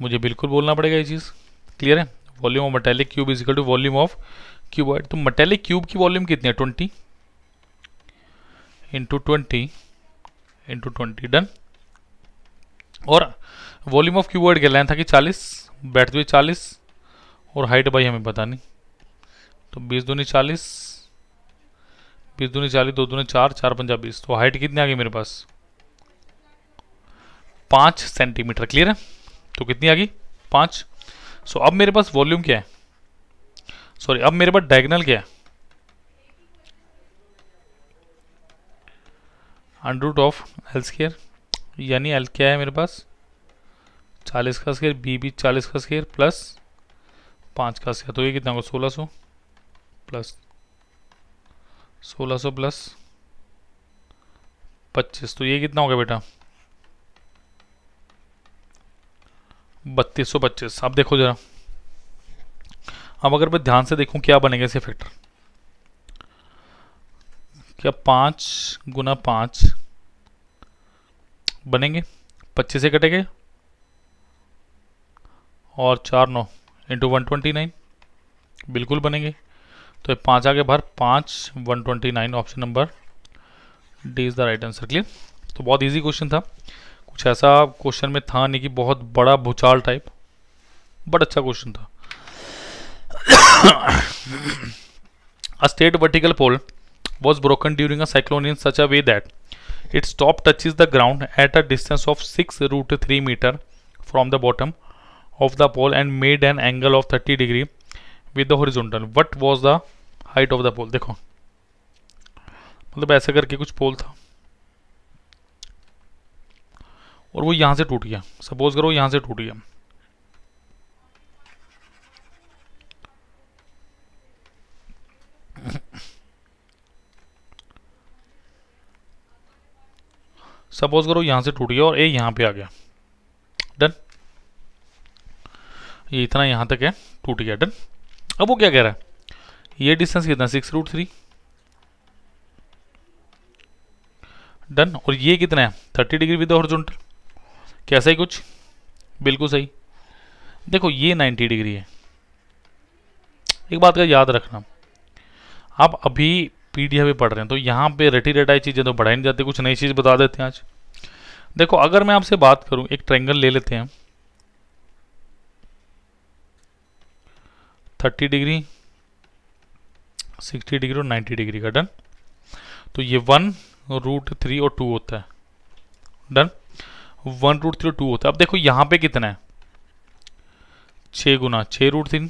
मुझे बिल्कुल बोलना पड़ेगा ये चीज़ क्लियर है volume of metallic cube is equal to volume of cuboid तो मेटेलिक क्यूब की वॉल्यूम कितनी है twenty into twenty into twenty done और वॉल्यूम ऑफ क्यूबॉइड क्या लेंथ था कि चालीस बैठते हुए चालीस और हाइट भाई हमें पता नहीं तो बीस दूनी चालीस बीस दूनी चालीस दो दूनी चार चार पंजा बीस तो हाइट कितनी आ गई मेरे पास पाँच सेंटीमीटर क्लियर है तो कितनी आ गई पाँच सो अब मेरे पास वॉल्यूम क्या है सॉरी अब मेरे पास डायगनल क्या है under root of L square यानी एल क्या है मेरे पास चालीस का स्केयर बी बी चालीस का स्केयर प्लस पाँच का स्केयर तो ये कितना होगा सोलह सौ प्लस सोलह सौ प्लस पच्चीस तो ये कितना हो गया बेटा बत्तीस सौ पच्चीस आप देखो ज़रा अब अगर मैं ध्यान से देखूं क्या बनेगा इसे फैक्टर क्या पाँच गुना पाँच बनेंगे पच्चीस से कटेंगे और चार नौ इंटू वन ट्वेंटी नाइन बिल्कुल बनेंगे तो पांच आगे भर पांच one twenty nine option number D is the right answer clear तो बहुत इजी क्वेश्चन था कुछ ऐसा क्वेश्चन में था नहीं कि बहुत बड़ा भूचाल टाइप बट अच्छा क्वेश्चन था a straight vertical pole was broken during a cyclone in such a way that it stop touch is the ground at a distance of six root three metre from the bottom of the pole and made an angle of thirty degree with the horizontal what was the height of the pole देखो मतलब ऐसे करके कुछ पोल था और वो यहां से टूट गया सपोज करो यहां से टूट गया सपोज करो यहां से टूट गया और ए यहां पे आ गया डन ये इतना यहां तक है टूट गया डन अब वो क्या कह रहा है ये डिस्टेंस कितना सिक्स रूट थ्री डन और ये कितना है थर्टी डिग्री विद हॉर्जोंटल कैसा ही कुछ बिल्कुल सही देखो ये नाइन्टी डिग्री है एक बात का याद रखना आप अभी पीडीएफ भी पढ़ रहे हैं तो यहाँ पे रटी रटाई चीज़ें तो बढ़ाई नहीं जाती कुछ नई चीज़ बता देते हैं आज देखो अगर मैं आपसे बात करूँ एक ट्रेंगल ले लेते हैं थर्टी डिग्री सिक्सटी डिग्री और नाइन्टी डिग्री का डन तो ये वन रूट थ्री और टू होता है डन वन रूट थ्री और टू होता है अब देखो यहाँ पे कितना है छः गुना छः रूट थ्री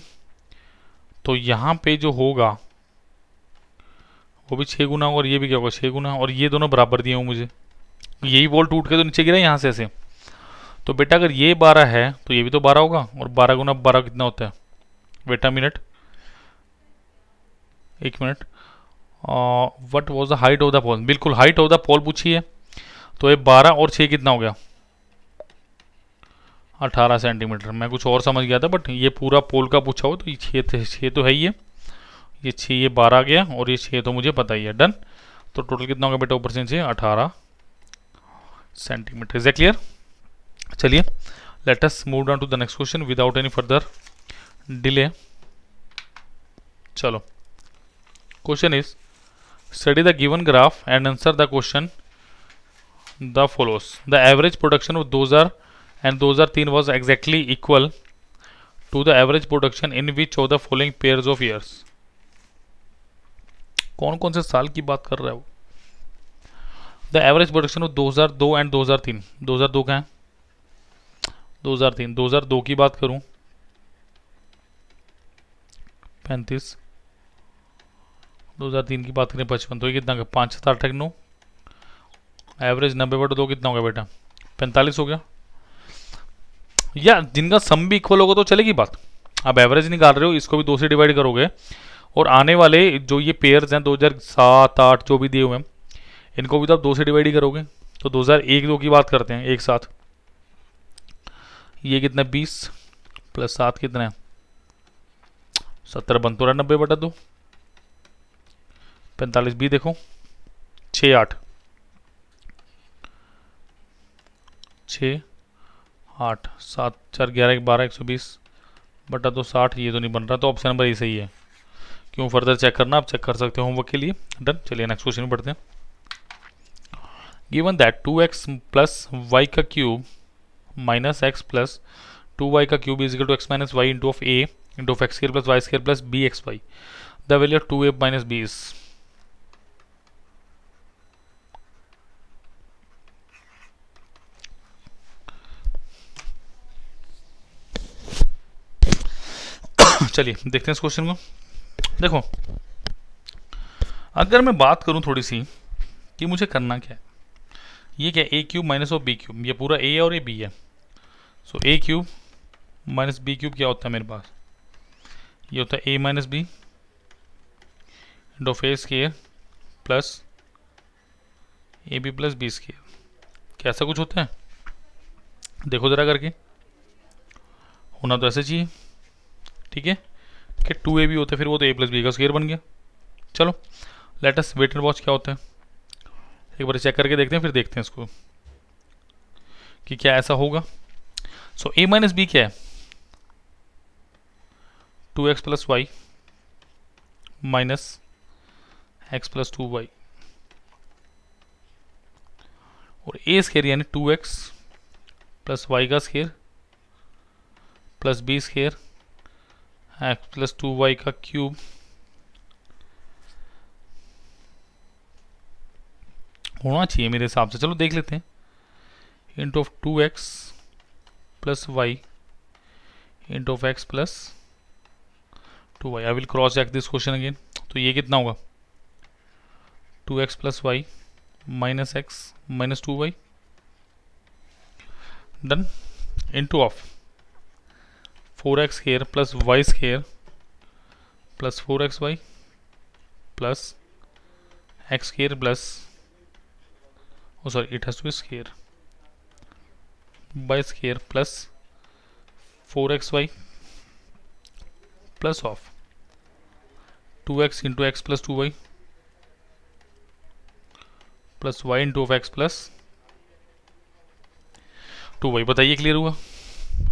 तो यहाँ पे जो होगा वो भी छः गुना होगा और ये भी क्या होगा छः गुना और ये दोनों बराबर दिए हों मुझे यही बॉल टूट के तो नीचे गिरा यहाँ से ऐसे तो बेटा अगर ये बारह है तो ये भी तो बारह होगा और बारह गुना बारह कितना होता है बेटा मिनट एक minute what was the height of the pole बिल्कुल हाइट ऑफ द पोल पूछी है तो ये बारह और छः कितना हो गया अठारह सेंटीमीटर मैं कुछ और समझ गया था बट ये पूरा पोल का पूछा हो तो ये छः छः तो है ही है ये छः ये बारह गया और ये छः तो मुझे पता ही है डन तो टोटल कितना हो गया बेटा ऊपर से नीचे अठारह सेंटीमीटर इज ए क्लियर चलिए let us move down to the next question without any further delay चलो question is study the given graph and answer the question the follows the average production of those are and those are thin was exactly equal to the average production in which of the following pairs of years कौन कौन से साल की बात कर रहा है वो the average production of 2002 and 2003 2002 का है 2003 2002 की बात करूं पैंतीस 2003 की बात करें पचपन तो ये कितना पाँच सात आठ नौ एवरेज नब्बे बटो दो कितना होगा बेटा पैंतालीस हो गया या जिनका सम भी इक्वल होगा तो चलेगी बात आप एवरेज निकाल रहे हो इसको भी दो से डिवाइड करोगे और आने वाले जो ये पेयर्स हैं 2007 8 जो भी दिए हुए हैं इनको भी तो आप दो से डिवाइड ही करोगे तो 2001 दो की बात करते हैं एक साथ ये कितना बीस प्लस सात कितना है सत्तर बन तो रहा नब्बे बटा दो पैंतालीस बी देखो छ आठ छ आठ सात चार ग्यारह एक बारह एक सौ बीस बटा दो तो साठ ये तो नहीं बन रहा तो ऑप्शन नंबर ये सही है क्यों फर्दर चेक करना आप चेक कर सकते हो होमवर्क के लिए डन चलिए नेक्स्ट क्वेश्चन में पढ़ते हैं given that two x plus y का cube minus x plus two y का cube is equal to x minus y into of a into of x square plus Y square plus b x y the value of two a minus b is चलिए देखते हैं इस question को देखो अगर मैं बात करूं थोड़ी सी कि मुझे करना क्या है ये क्या ए क्यूब माइनस और बी क्यूब ये पूरा ए और ए बी है so a cube minus b cube क्या होता है मेरे पास ये होता है ए माइनस बी डॉफ square plus a b plus B square क्या ऐसा कुछ होता है देखो ज़रा करके होना तो ऐसे चाहिए ठीक है कि टू ए भी होते फिर वो तो ए प्लस बी का स्केयर बन गया चलो लेटेस्ट वेट एंड वॉच क्या होता है एक बार चेक करके देखते हैं फिर देखते हैं इसको कि क्या ऐसा होगा सो ए माइनस बी क्या है two x plus y minus x plus two y और ए स्केयर यानी टू एक्स प्लस वाई का square plus B square x plus two y का क्यूब होना चाहिए मेरे हिसाब से चलो देख लेते हैं into of two x plus y into of x plus two y I will cross check this question again तो ये कितना होगा two x plus y minus x minus two y done into of four x square plus Y square plus four x y plus x square plus sorry it has two square y square plus four x y plus of two x into x plus two y plus y into of x plus two y बताइए clear हुआ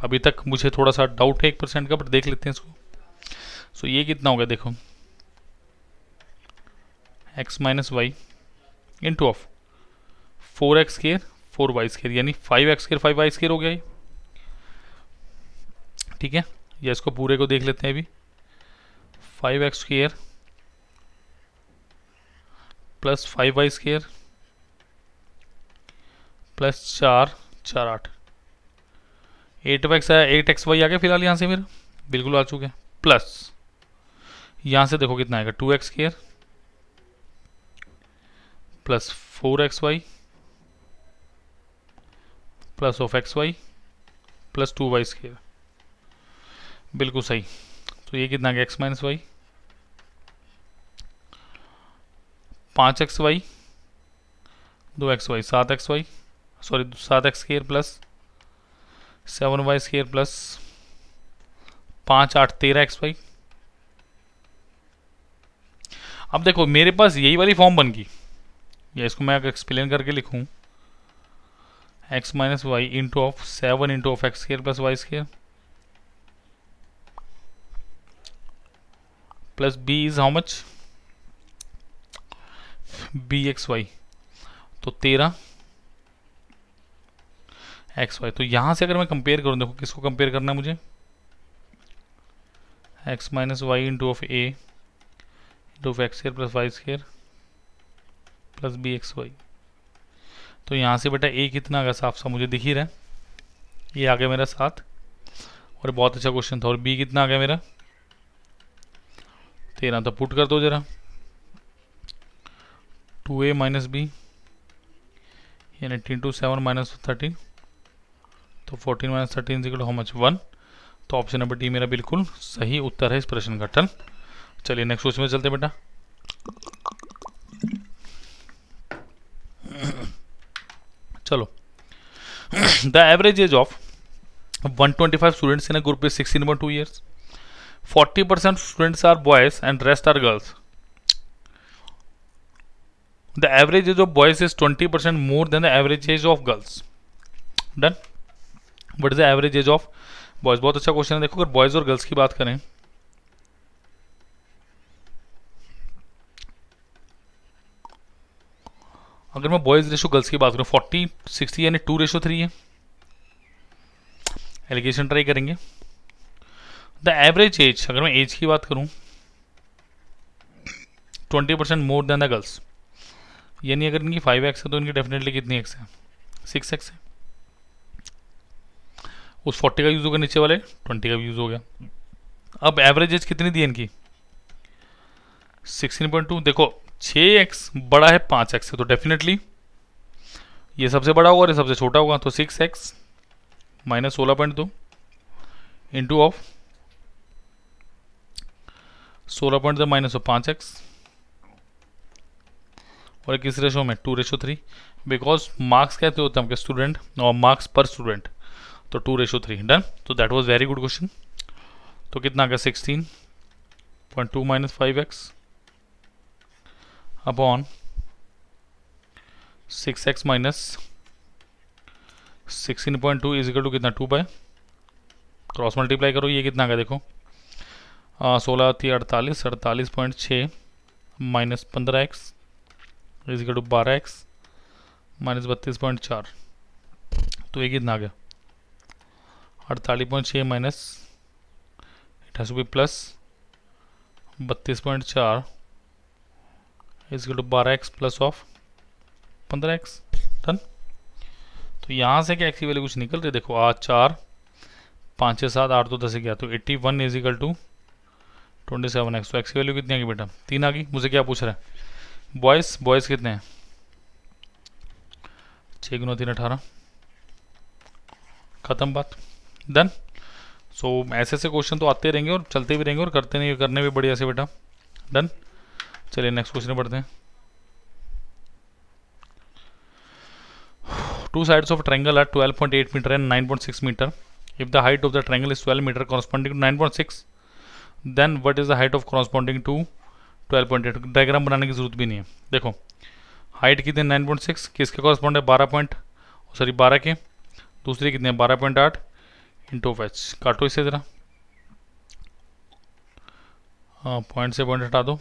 अभी तक मुझे थोड़ा सा doubt है एक percent का बट देख लेते हैं इसको सो so, ये कितना हो गया देखो x minus y into of four x square four y square यानी five x square five y square हो गया ये ठीक है या इसको पूरे को देख लेते हैं अभी five x square plus five y square plus चार चार आठ एट एक्स है एट एक्स वाई आ गया फिलहाल यहाँ से मेरा बिल्कुल आ चुके हैं प्लस यहाँ से देखो कितना आएगा two x square plus four x y plus of x y plus two y square बिल्कुल सही तो ये कितना गया एक्स माइनस वाई पाँच एक्स वाई दो एक्स वाई सात एक्स वाई सॉरी सात x square plus seven y square plus पाँच आठ तेरह एक्स वाई अब देखो मेरे पास यही वाली फॉर्म बन गई या इसको मैं एक्सप्लेन करके लिखूँ x minus y into of seven into of x square plus Y square plus b is how much b x y तो तेरह एक्स वाई तो यहाँ से अगर मैं कंपेयर करूँ देखो किसको कंपेयर करना है मुझे x minus y into of a into of x square plus Y square plus b x y तो यहाँ से बेटा ए कितना आगा साफ साफ मुझे दिख ही रहा है ये आ गया मेरा साथ और बहुत अच्छा क्वेश्चन था और बी कितना आ गया मेरा तेरह तो पुट कर दो जरा टू ए माइनस बी यानी into seven minus thirteen तो 14 minus thirteen equal how much one तो ऑप्शन नंबर डी मेरा बिल्कुल सही उत्तर है इस प्रश्न का टन चलिए नेक्स्ट क्वेश्चन में चलते बेटा चलो the average age of 125 students in a group is sixteen point two years forty percent students are boys and rest are girls the average age of boys is twenty percent more than the average age of girls done what is the average age of boys बहुत अच्छा question है देखो अगर boys और girls की बात करें अगर मैं बॉयज़ रेशो गर्ल्स की बात करूँ फोर्टी सिक्सटी यानी टू रेशो थ्री है एलिगेशन ट्राई करेंगे द एवरेज एज अगर मैं एज की बात करूं twenty percent more than the girls यानी अगर इनकी फाइव एक्स है तो इनकी डेफिनेटली कितनी एक्स है सिक्स एक्स है उस फोर्टी का यूज़ हो गया नीचे वाले ट्वेंटी का यूज़ हो गया अब एवरेज एज कितनी दी इनकी सिक्सटीन पॉइंट टू देखो छः एक्स बड़ा है पांच एक्स से तो डेफिनेटली ये सबसे बड़ा होगा और ये सबसे छोटा होगा तो सिक्स एक्स माइनस सोलह पॉइंट दो इंटू ऑफ सोलह पॉइंट दो माइनस हो पाँच एक्स और किस रेशो में two ratio three because marks कहते होते हैं आपके स्टूडेंट और मार्क्स पर स्टूडेंट तो टू रेशो थ्री डन तो that was very good question तो कितना आ गया sixteen point two minus five x upon six x minus sixteen point two equal to कितना टू बाय क्रॉस मल्टीप्लाई करो ये कितना आ गया देखो सोलह थी अड़तालीस अड़तालीस पॉइंट छः माइनस पंद्रह एक्स इजिकल टू बारह एक्स माइनस बत्तीस पॉइंट चार तो ये कितना आ गया अड़तालीस पॉइंट छः माइनस अठासी बी प्लस बत्तीस पॉइंट चार इसके टू बारह एक्स प्लस ऑफ पंद्रह एक्स डन तो यहाँ से क्या एक्स की वैल्यू कुछ निकल रही देखो आठ चार पाँच छः सात आठ दो दस ग्यारह तो eighty one is equal to twenty seven x तो एक्स की वैल्यू कितनी आ गई बेटा तीन आ गई मुझे क्या पूछ रहा है बॉयज़ बॉयज़ कितने हैं छः गुना तीन अठारह ख़त्म बात डन सो so, ऐसे ऐसे क्वेश्चन तो आते रहेंगे और चलते भी रहेंगे और करते नहीं करने भी बढ़िया से बेटा डन चलिए नेक्स्ट क्वेश्चन पढ़ते हैं two sides of triangle are 12.8 metre and 9.6 metre if the height of the triangle is 12 metre corresponding to 9.6 point six then what is the height of corresponding to twelve point diagram बनाने की जरूरत भी नहीं है देखो height कितनी six किसके correspond है बारह पॉइंट सॉरी बारह के दूसरे कितने बारह पॉइंट आठ इंटू फैच काटो इसे ज़रा पॉइंट हाँ, से पॉइंट हटा दो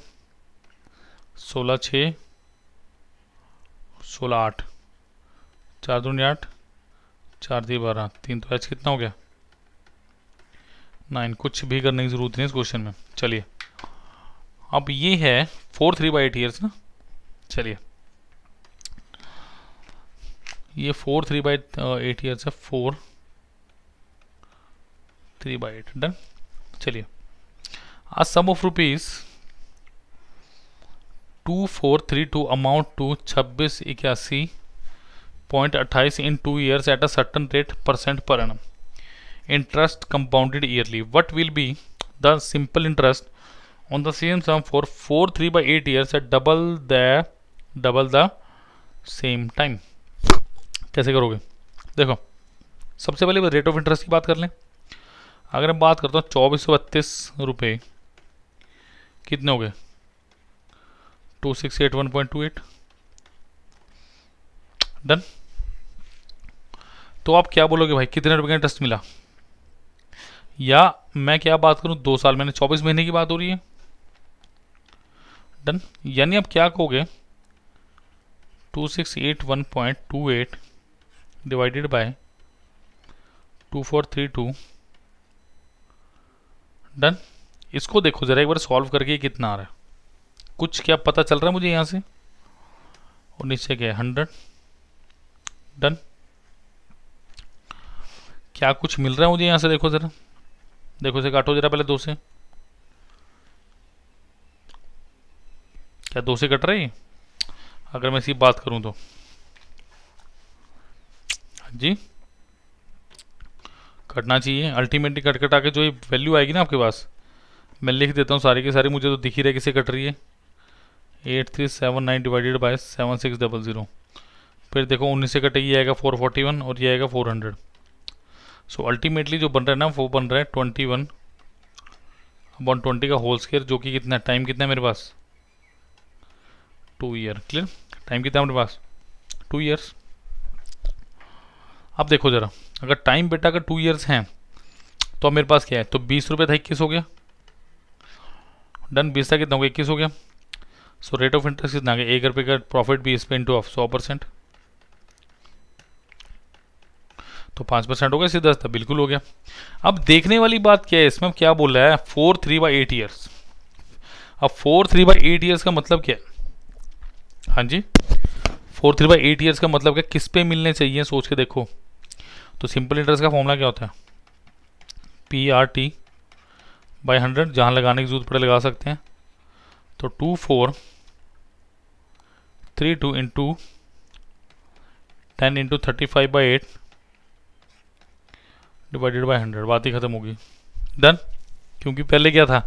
सोलह छ सोलह आठ चार दूनी आठ चार दी बारह तीन तो एच कितना हो गया नाइन कुछ भी करने की ज़रूरत नहीं इस क्वेश्चन में चलिए अब ये है four three by eight years ना चलिए ये four three by eight years है four three by eight done चलिए आज sum of rupees two four three two amount to छब्बीस इक्यासी पॉइंट अट्ठाईस in two years at a certain rate percent per annum interest compounded yearly what will be the simple interest on the same sum for four three by eight years at double the double the same time कैसे करोगे देखो सबसे पहले rate of interest की बात कर लें अगर मैं बात करता हूँ चौबीस सौ बत्तीस रुपये कितने हो गए two six eight one point two eight done तो आप क्या बोलोगे भाई कितने रुपए का इंटरेस्ट मिला या मैं क्या बात करूं दो साल मैंने चौबीस महीने की बात हो रही है डन यानी आप क्या कहोगे two six eight one point two eight divided by two four three two done इसको देखो ज़रा एक बार सॉल्व करके कितना आ रहा है कुछ क्या पता चल रहा है मुझे यहाँ से और नीचे क्या है हंड्रेड डन क्या कुछ मिल रहा है मुझे यहाँ से देखो ज़रा देखो इसे काटो ज़रा पहले दो से क्या दो से कट रही है अगर मैं इसी बात करूँ तो हाँ जी कटना चाहिए अल्टीमेटली कट कटा के जो ये वैल्यू आएगी ना आपके पास मैं लिख देता हूँ सारी की सारी मुझे तो दिख ही रहा है किसे कट रही है eight three seven nine divided by seven six double zero फिर देखो उन्नीस से कटेगी आएगा फोर फोर्टी वन और ये आएगा फोर हंड्रेड सो अल्टीमेटली जो बन रहा है ना वो बन रहा है ट्वेंटी वन अपॉन ट्वेंटी का होल स्केयर जो कि कितना टाइम कितना है मेरे पास टू ईयर क्लियर टाइम कितना है मेरे पास टू ईयर्स अब देखो ज़रा अगर टाइम बेटा का टू ईयर्स हैं तो अब मेरे पास क्या है तो बीस रुपये था इक्कीस हो गया डन बीस था कितना हो गया इक्कीस हो गया सो रेट ऑफ इंटरेस्ट कितना गया एक रुपये का प्रॉफिट भी इस पर इंटू ऑफ सौ परसेंट तो पाँच परसेंट हो गया सीधा था बिल्कुल हो गया अब देखने वाली बात क्या है इसमें क्या बोल रहा है four three by eight years अब four three by eight years का मतलब क्या है हाँ जी four three by eight years का मतलब क्या किस पे मिलने चाहिए सोच के देखो तो सिंपल इंटरेस्ट का फॉर्मूला क्या होता है P R T by hundred जहाँ लगाने की जरूरत पड़े लगा सकते हैं तो two four three two into ten into thirty five by eight divided by hundred बात ही ख़त्म होगी डन क्योंकि पहले क्या था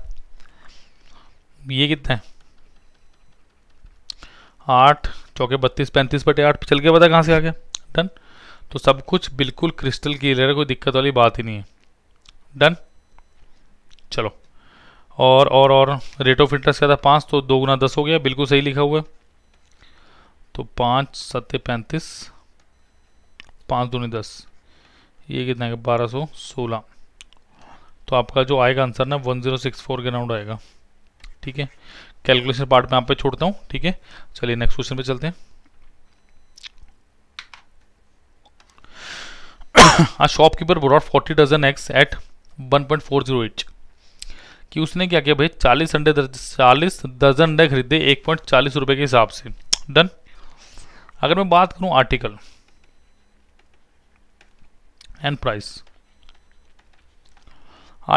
ये कितना है आठ चौके बत्तीस पैंतीस बटे आठ चल के पता कहाँ से आ गया डन तो सब कुछ बिल्कुल क्रिस्टल क्लियर है कोई दिक्कत वाली बात ही नहीं है डन चलो और और और रेट ऑफ इंटरेस्ट क्या था पाँच तो दो गुना दस हो गया बिल्कुल सही लिखा हुआ है तो पाँच सत्ते पैंतीस पाँच दूनी दस ये कितना है बारह सौ सोलह तो आपका जो आएगा आंसर ना वन ज़ीरो सिक्स फोर के अराउंड आएगा ठीक है कैलकुलेशन पार्ट में आप पे छोड़ता हूँ ठीक है चलिए नेक्स्ट क्वेश्चन पे चलते हैं a shopkeeper forty dozen brought at one point four zero each कि उसने क्या किया भाई चालीस अंडे चालीस दर्जन अंडे खरीदे एक पॉइंट चालीस रुपये के हिसाब से डन अगर मैं बात करूं आर्टिकल एंड प्राइस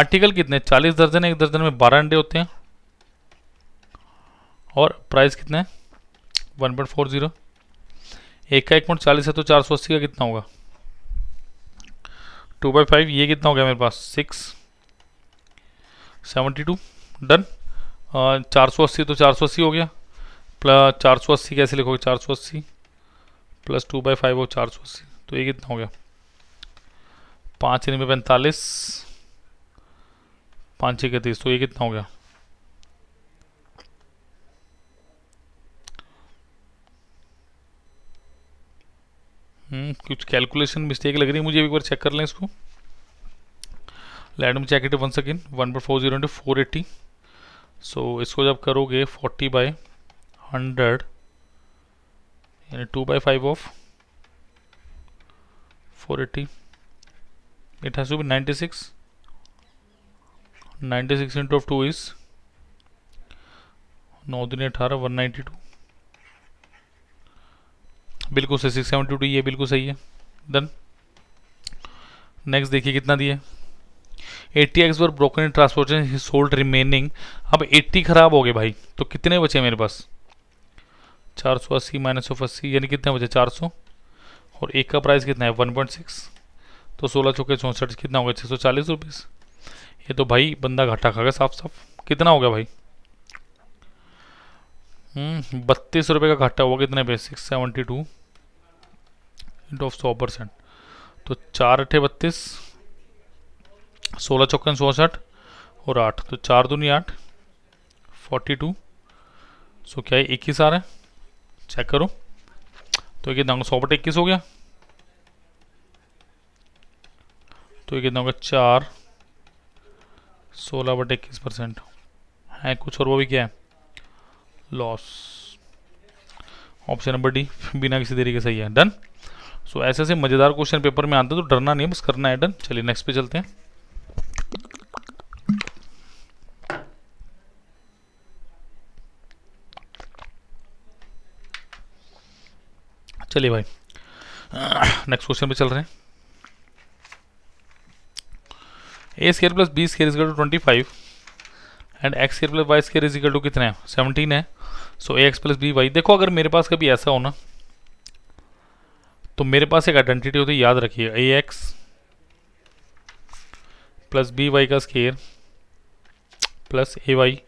आर्टिकल कितने चालीस दर्जन एक दर्जन में बारह अंडे होते हैं और प्राइस कितने वन पॉइंट फोर जीरो एक का एक पॉइंट चालीस है तो चार सौ अस्सी का कितना होगा टू बाई फाइव ये कितना हो गया मेरे पास सिक्स सेवेंटी टू डन चार सौ अस्सी तो चार सौ अस्सी हो गया प्लस चार सौ अस्सी कैसे लिखोगे चार सौ अस्सी प्लस टू बाई फाइव हो चार सौ अस्सी तो ये कितना हो गया पाँच इनमें पैंतालीस पाँच छः तो ये कितना हो गया हम्म, कुछ कैलकुलेशन मिस्टेक लग रही है मुझे एक बार चेक कर लें इसको लैंडम check it one second one point four zero into four eighty so इसको जब करोगे फोर्टी बाय हंड्रेड यानी two by five of four eighty has has ninety six 96 96 into of two is नौ दिन नाइन्टी टू बिल्कुल सही six seventy to ये बिल्कुल सही है देन नेक्स्ट देखिए कितना दिए eighty X were broken transportation sold remaining अब एट्टी खराब हो गए भाई तो कितने बचे मेरे पास चार सौ अस्सी माइनस ऑफ अस्सी यानी कितने बचे चार सौ और एक का प्राइस कितना है वन पॉइंट सिक्स तो सोलह चौके चौंसठ कितना हो गया छः सौ चालीस रुपीज़ ये तो भाई बंदा घाटा खा गया साफ साफ कितना हो गया भाई हम्म, बत्तीस रुपये का घाटा हुआ कितने पे six seventy two percent of सौ परसेंट तो चार अठे बत्तीस सोलह चौकन चौंसठ और आठ तो चार दूनी आठ फोर्टी टू सो क्या है इक्कीस आ रहा है चेक करो तो ये कितना होगा सौ बटे इक्कीस हो गया तो ये कितना होगा चार सोलह बटे इक्कीस परसेंट है कुछ और वो भी क्या है लॉस ऑप्शन नंबर डी बिना किसी तरीके सही है डन सो ऐसे ऐसे मज़ेदार क्वेश्चन पेपर में आते हैं तो डरना नहीं बस करना है डन चलिए नेक्स्ट पे चलते हैं चलिए भाई नेक्स्ट क्वेश्चन पे चल रहे हैं A square plus B square is equal to twenty five and X square plus Y square is equal to कितना है सेवनटीन है so A X plus B Y देखो अगर मेरे पास कभी ऐसा होना तो मेरे पास एक आइडेंटिटी होती है याद रखिए A X plus B Y का square plus A Y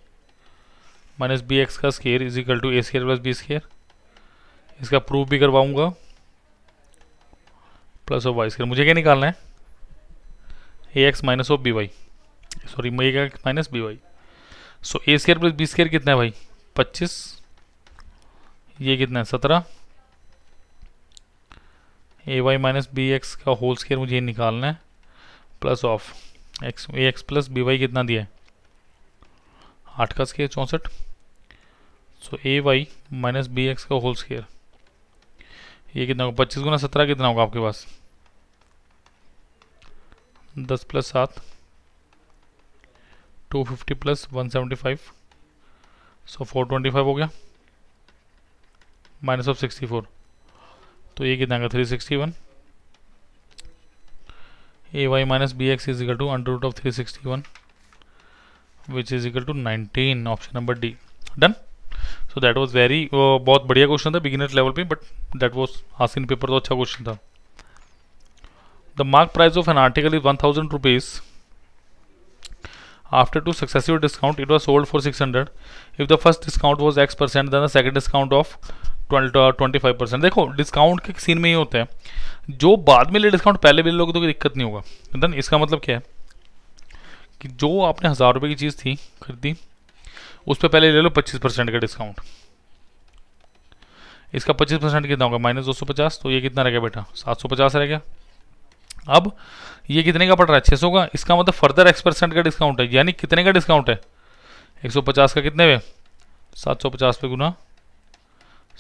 minus B X का square is equal to A square plus B square इसका प्रूफ भी करवाऊंगा प्लस ऑफ वाई स्केयर मुझे क्या निकालना है A X minus of B Y sorry A X minus B Y so A square plus B square कितना है भाई पच्चीस ये कितना है सत्रह A Y minus B X का होल स्केयर मुझे निकालना है plus of X A X plus B Y कितना दिया है आठ का स्केयर चौंसठ so A Y minus B X का होल स्केयर ये कितना होगा पच्चीस गुना सत्रह कितना होगा आपके पास दस प्लस सात two fifty plus one seventy five so four twenty five हो गया माइनस ऑफ सिक्सटी फोर तो ये कितना का three sixty one A Y minus B X is equal to under root of three sixty one which is equal to nineteen option number D done so that was very बहुत बढ़िया question था beginner level पे but that was as in paper तो अच्छा question था the mark price of an article is one thousand rupees after two successive discount it was sold for six hundred if the first discount was X percent then the second discount of twenty five percent देखो discount के scene में ही होता है जो बाद में ले डिस्काउंट पहले भी लोगे तो कोई दिक्कत नहीं होगा देन इसका मतलब क्या है कि जो आपने हज़ार रुपये की चीज़ थी खरीदी उस पर पहले ले लो पच्चीस परसेंट का डिस्काउंट इसका पच्चीस परसेंट कितना होगा माइनस दो सौ पचास तो ये कितना रह गया बेटा सात सौ पचास रह गया अब ये कितने का पड़ रहा है छः सौ का इसका मतलब फर्दर एक्स परसेंट का डिस्काउंट है यानी कितने का डिस्काउंट है एक सौ पचास का कितने पे सात सौ पचास पे गुना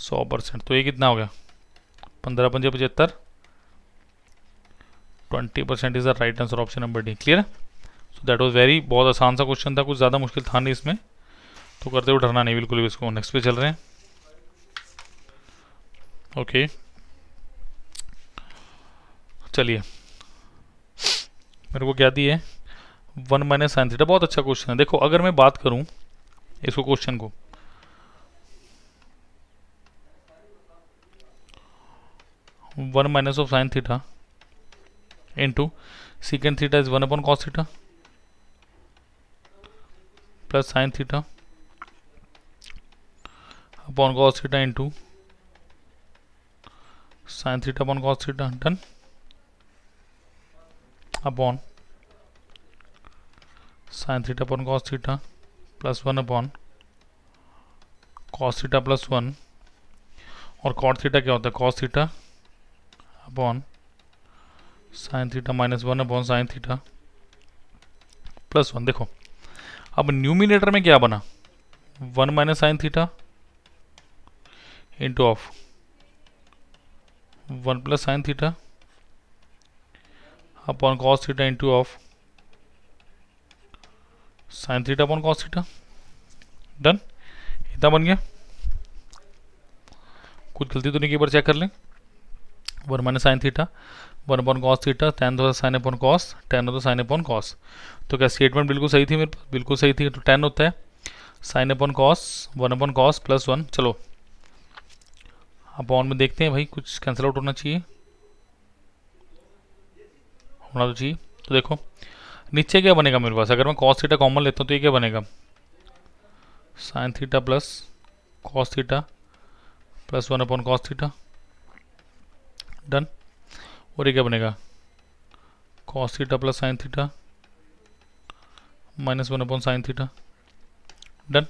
सौ परसेंट तो ये कितना हो गया पंद्रह पंजे पचहत्तर twenty percent is the right answer option number D clear है सो दैट वाज वेरी बहुत आसान सा क्वेश्चन था कुछ ज़्यादा मुश्किल था नहीं इसमें तो करते हुए डरना नहीं बिल्कुल भी इसको नेक्स्ट पे चल रहे हैं ओके चलिए मेरे को क्या दी है वन माइनस साइन थीटा बहुत अच्छा क्वेश्चन है देखो अगर मैं बात करूँ इसको क्वेश्चन को one minus of sine theta into secant theta is one upon cos theta plus sine theta upon cos theta into sine theta upon cos theta done upon sine theta upon cos theta plus one upon cos theta plus one और cot theta क्या होता है cos theta upon sine theta minus one upon sine theta plus one देखो अब numerator में क्या बना one minus sine theta into of one plus sine theta upon cos theta into of sine theta upon cos theta done इतना बन गया कुछ गलती तो नहीं की बार चेक कर लें one minus sine theta one upon cos theta tan होता साइन अपॉन कॉस टेन होता है साइन अपॉन कॉस तो क्या स्टेटमेंट बिल्कुल सही थी मेरे पास बिल्कुल सही थी तो टेन होता है sine upon cos one upon cos plus one चलो अपॉन में देखते हैं भाई कुछ कैंसिल आउट होना चाहिए होना तो चाहिए तो देखो नीचे क्या बनेगा मेरे पास अगर मैं कॉस थीटा कॉमन लेता हूँ तो ये क्या बनेगा sine theta plus cos theta plus one upon cos theta done और ये क्या बनेगा cos theta plus sine theta minus one upon sine theta done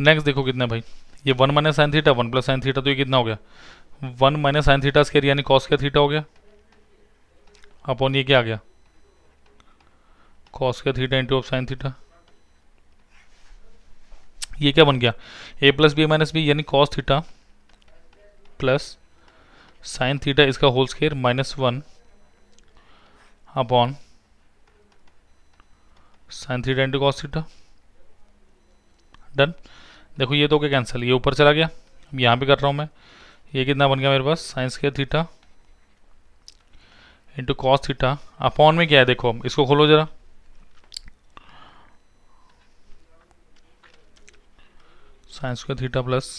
next देखो कितना भाई ये one minus sine theta one plus sine theta तो ये कितना हो गया one minus sine theta square यानी कॉस का थीटा हो गया अपॉन ये क्या आ गया कॉस का theta into of sine theta ये क्या बन गया A plus B minus B यानी cos theta plus sine theta इसका whole square minus one upon sine theta into cos theta done देखो ये तो क्या कैंसिल ये ऊपर चला गया अब यहाँ पे कर रहा हूँ मैं ये कितना बन गया मेरे पास sine square theta into cos theta upon में क्या है देखो अब इसको खोलो ज़रा sine square theta plus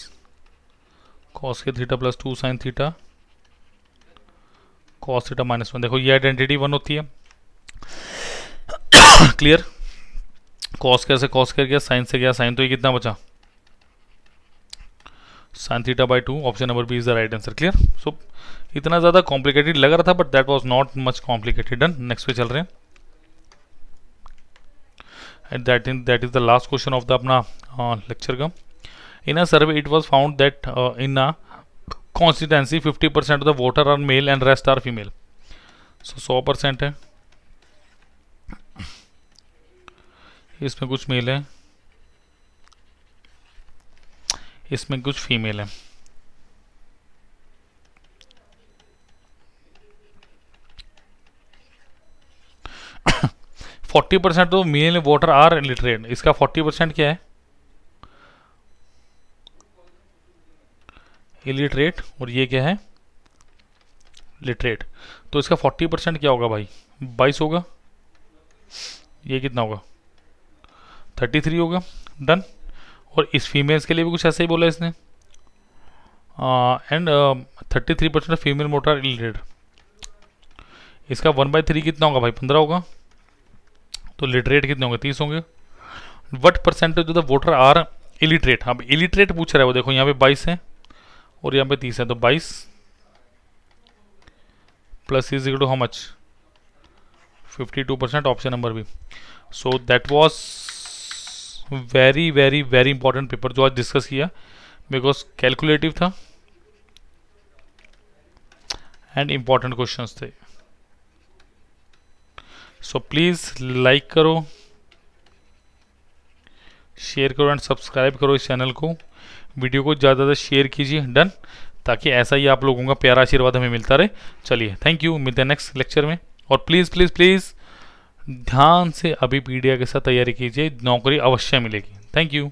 cos के theta plus two sine theta cos theta minus one देखो ये आइडेंटिटी वन होती है क्लियर कॉस कैसे कॉस कर गया साइन से गया साइन तो ये कितना बचा sine theta by two option number B is the right answer clear so इतना ज़्यादा कॉम्प्लिकेटेड लग रहा था but that was not much complicated done next पे चल रहे हैं and that in that is the last question of the apna uh, lecture ka in a survey it was found that uh, in a constituency 50 percent of the voter are male and rest are female so सौ percent है इसमें कुछ mail है इसमें कुछ female है forty percent तो male voter are literate इसका फोर्टी परसेंट क्या है इलिटरेट और ये क्या है लिटरेट तो इसका फोर्टी परसेंट क्या होगा भाई बाईस होगा ये कितना होगा थर्टी थ्री होगा डन और इस फीमेल्स के लिए भी कुछ ऐसा ही बोला इसने and thirty three percent female voter illiterate इसका वन बाई थ्री कितना होगा भाई पंद्रह होगा तो लिटरेट कितने होंगे तीस होंगे what percentage of the voter are illiterate अब इलिटरेट पूछ रहा है वो देखो यहाँ पे बाईस है और यहाँ पे तीस है तो बाईस plus is equal to how much fifty two percent option number भी so that was very very very important paper जो आज डिस्कस किया बिकॉज कैलकुलेटिव था एंड इम्पॉर्टेंट क्वेश्चंस थे सो प्लीज़ लाइक करो शेयर करो एंड सब्सक्राइब करो इस चैनल को वीडियो को ज़्यादा से शेयर कीजिए डन ताकि ऐसा ही आप लोगों का प्यारा आशीर्वाद हमें मिलता रहे चलिए थैंक यू मिलते हैं नेक्स्ट लेक्चर में और प्लीज़ प्लीज़ प्लीज़ ध्यान से अभी पीडिया के साथ तैयारी कीजिए नौकरी अवश्य मिलेगी थैंक यू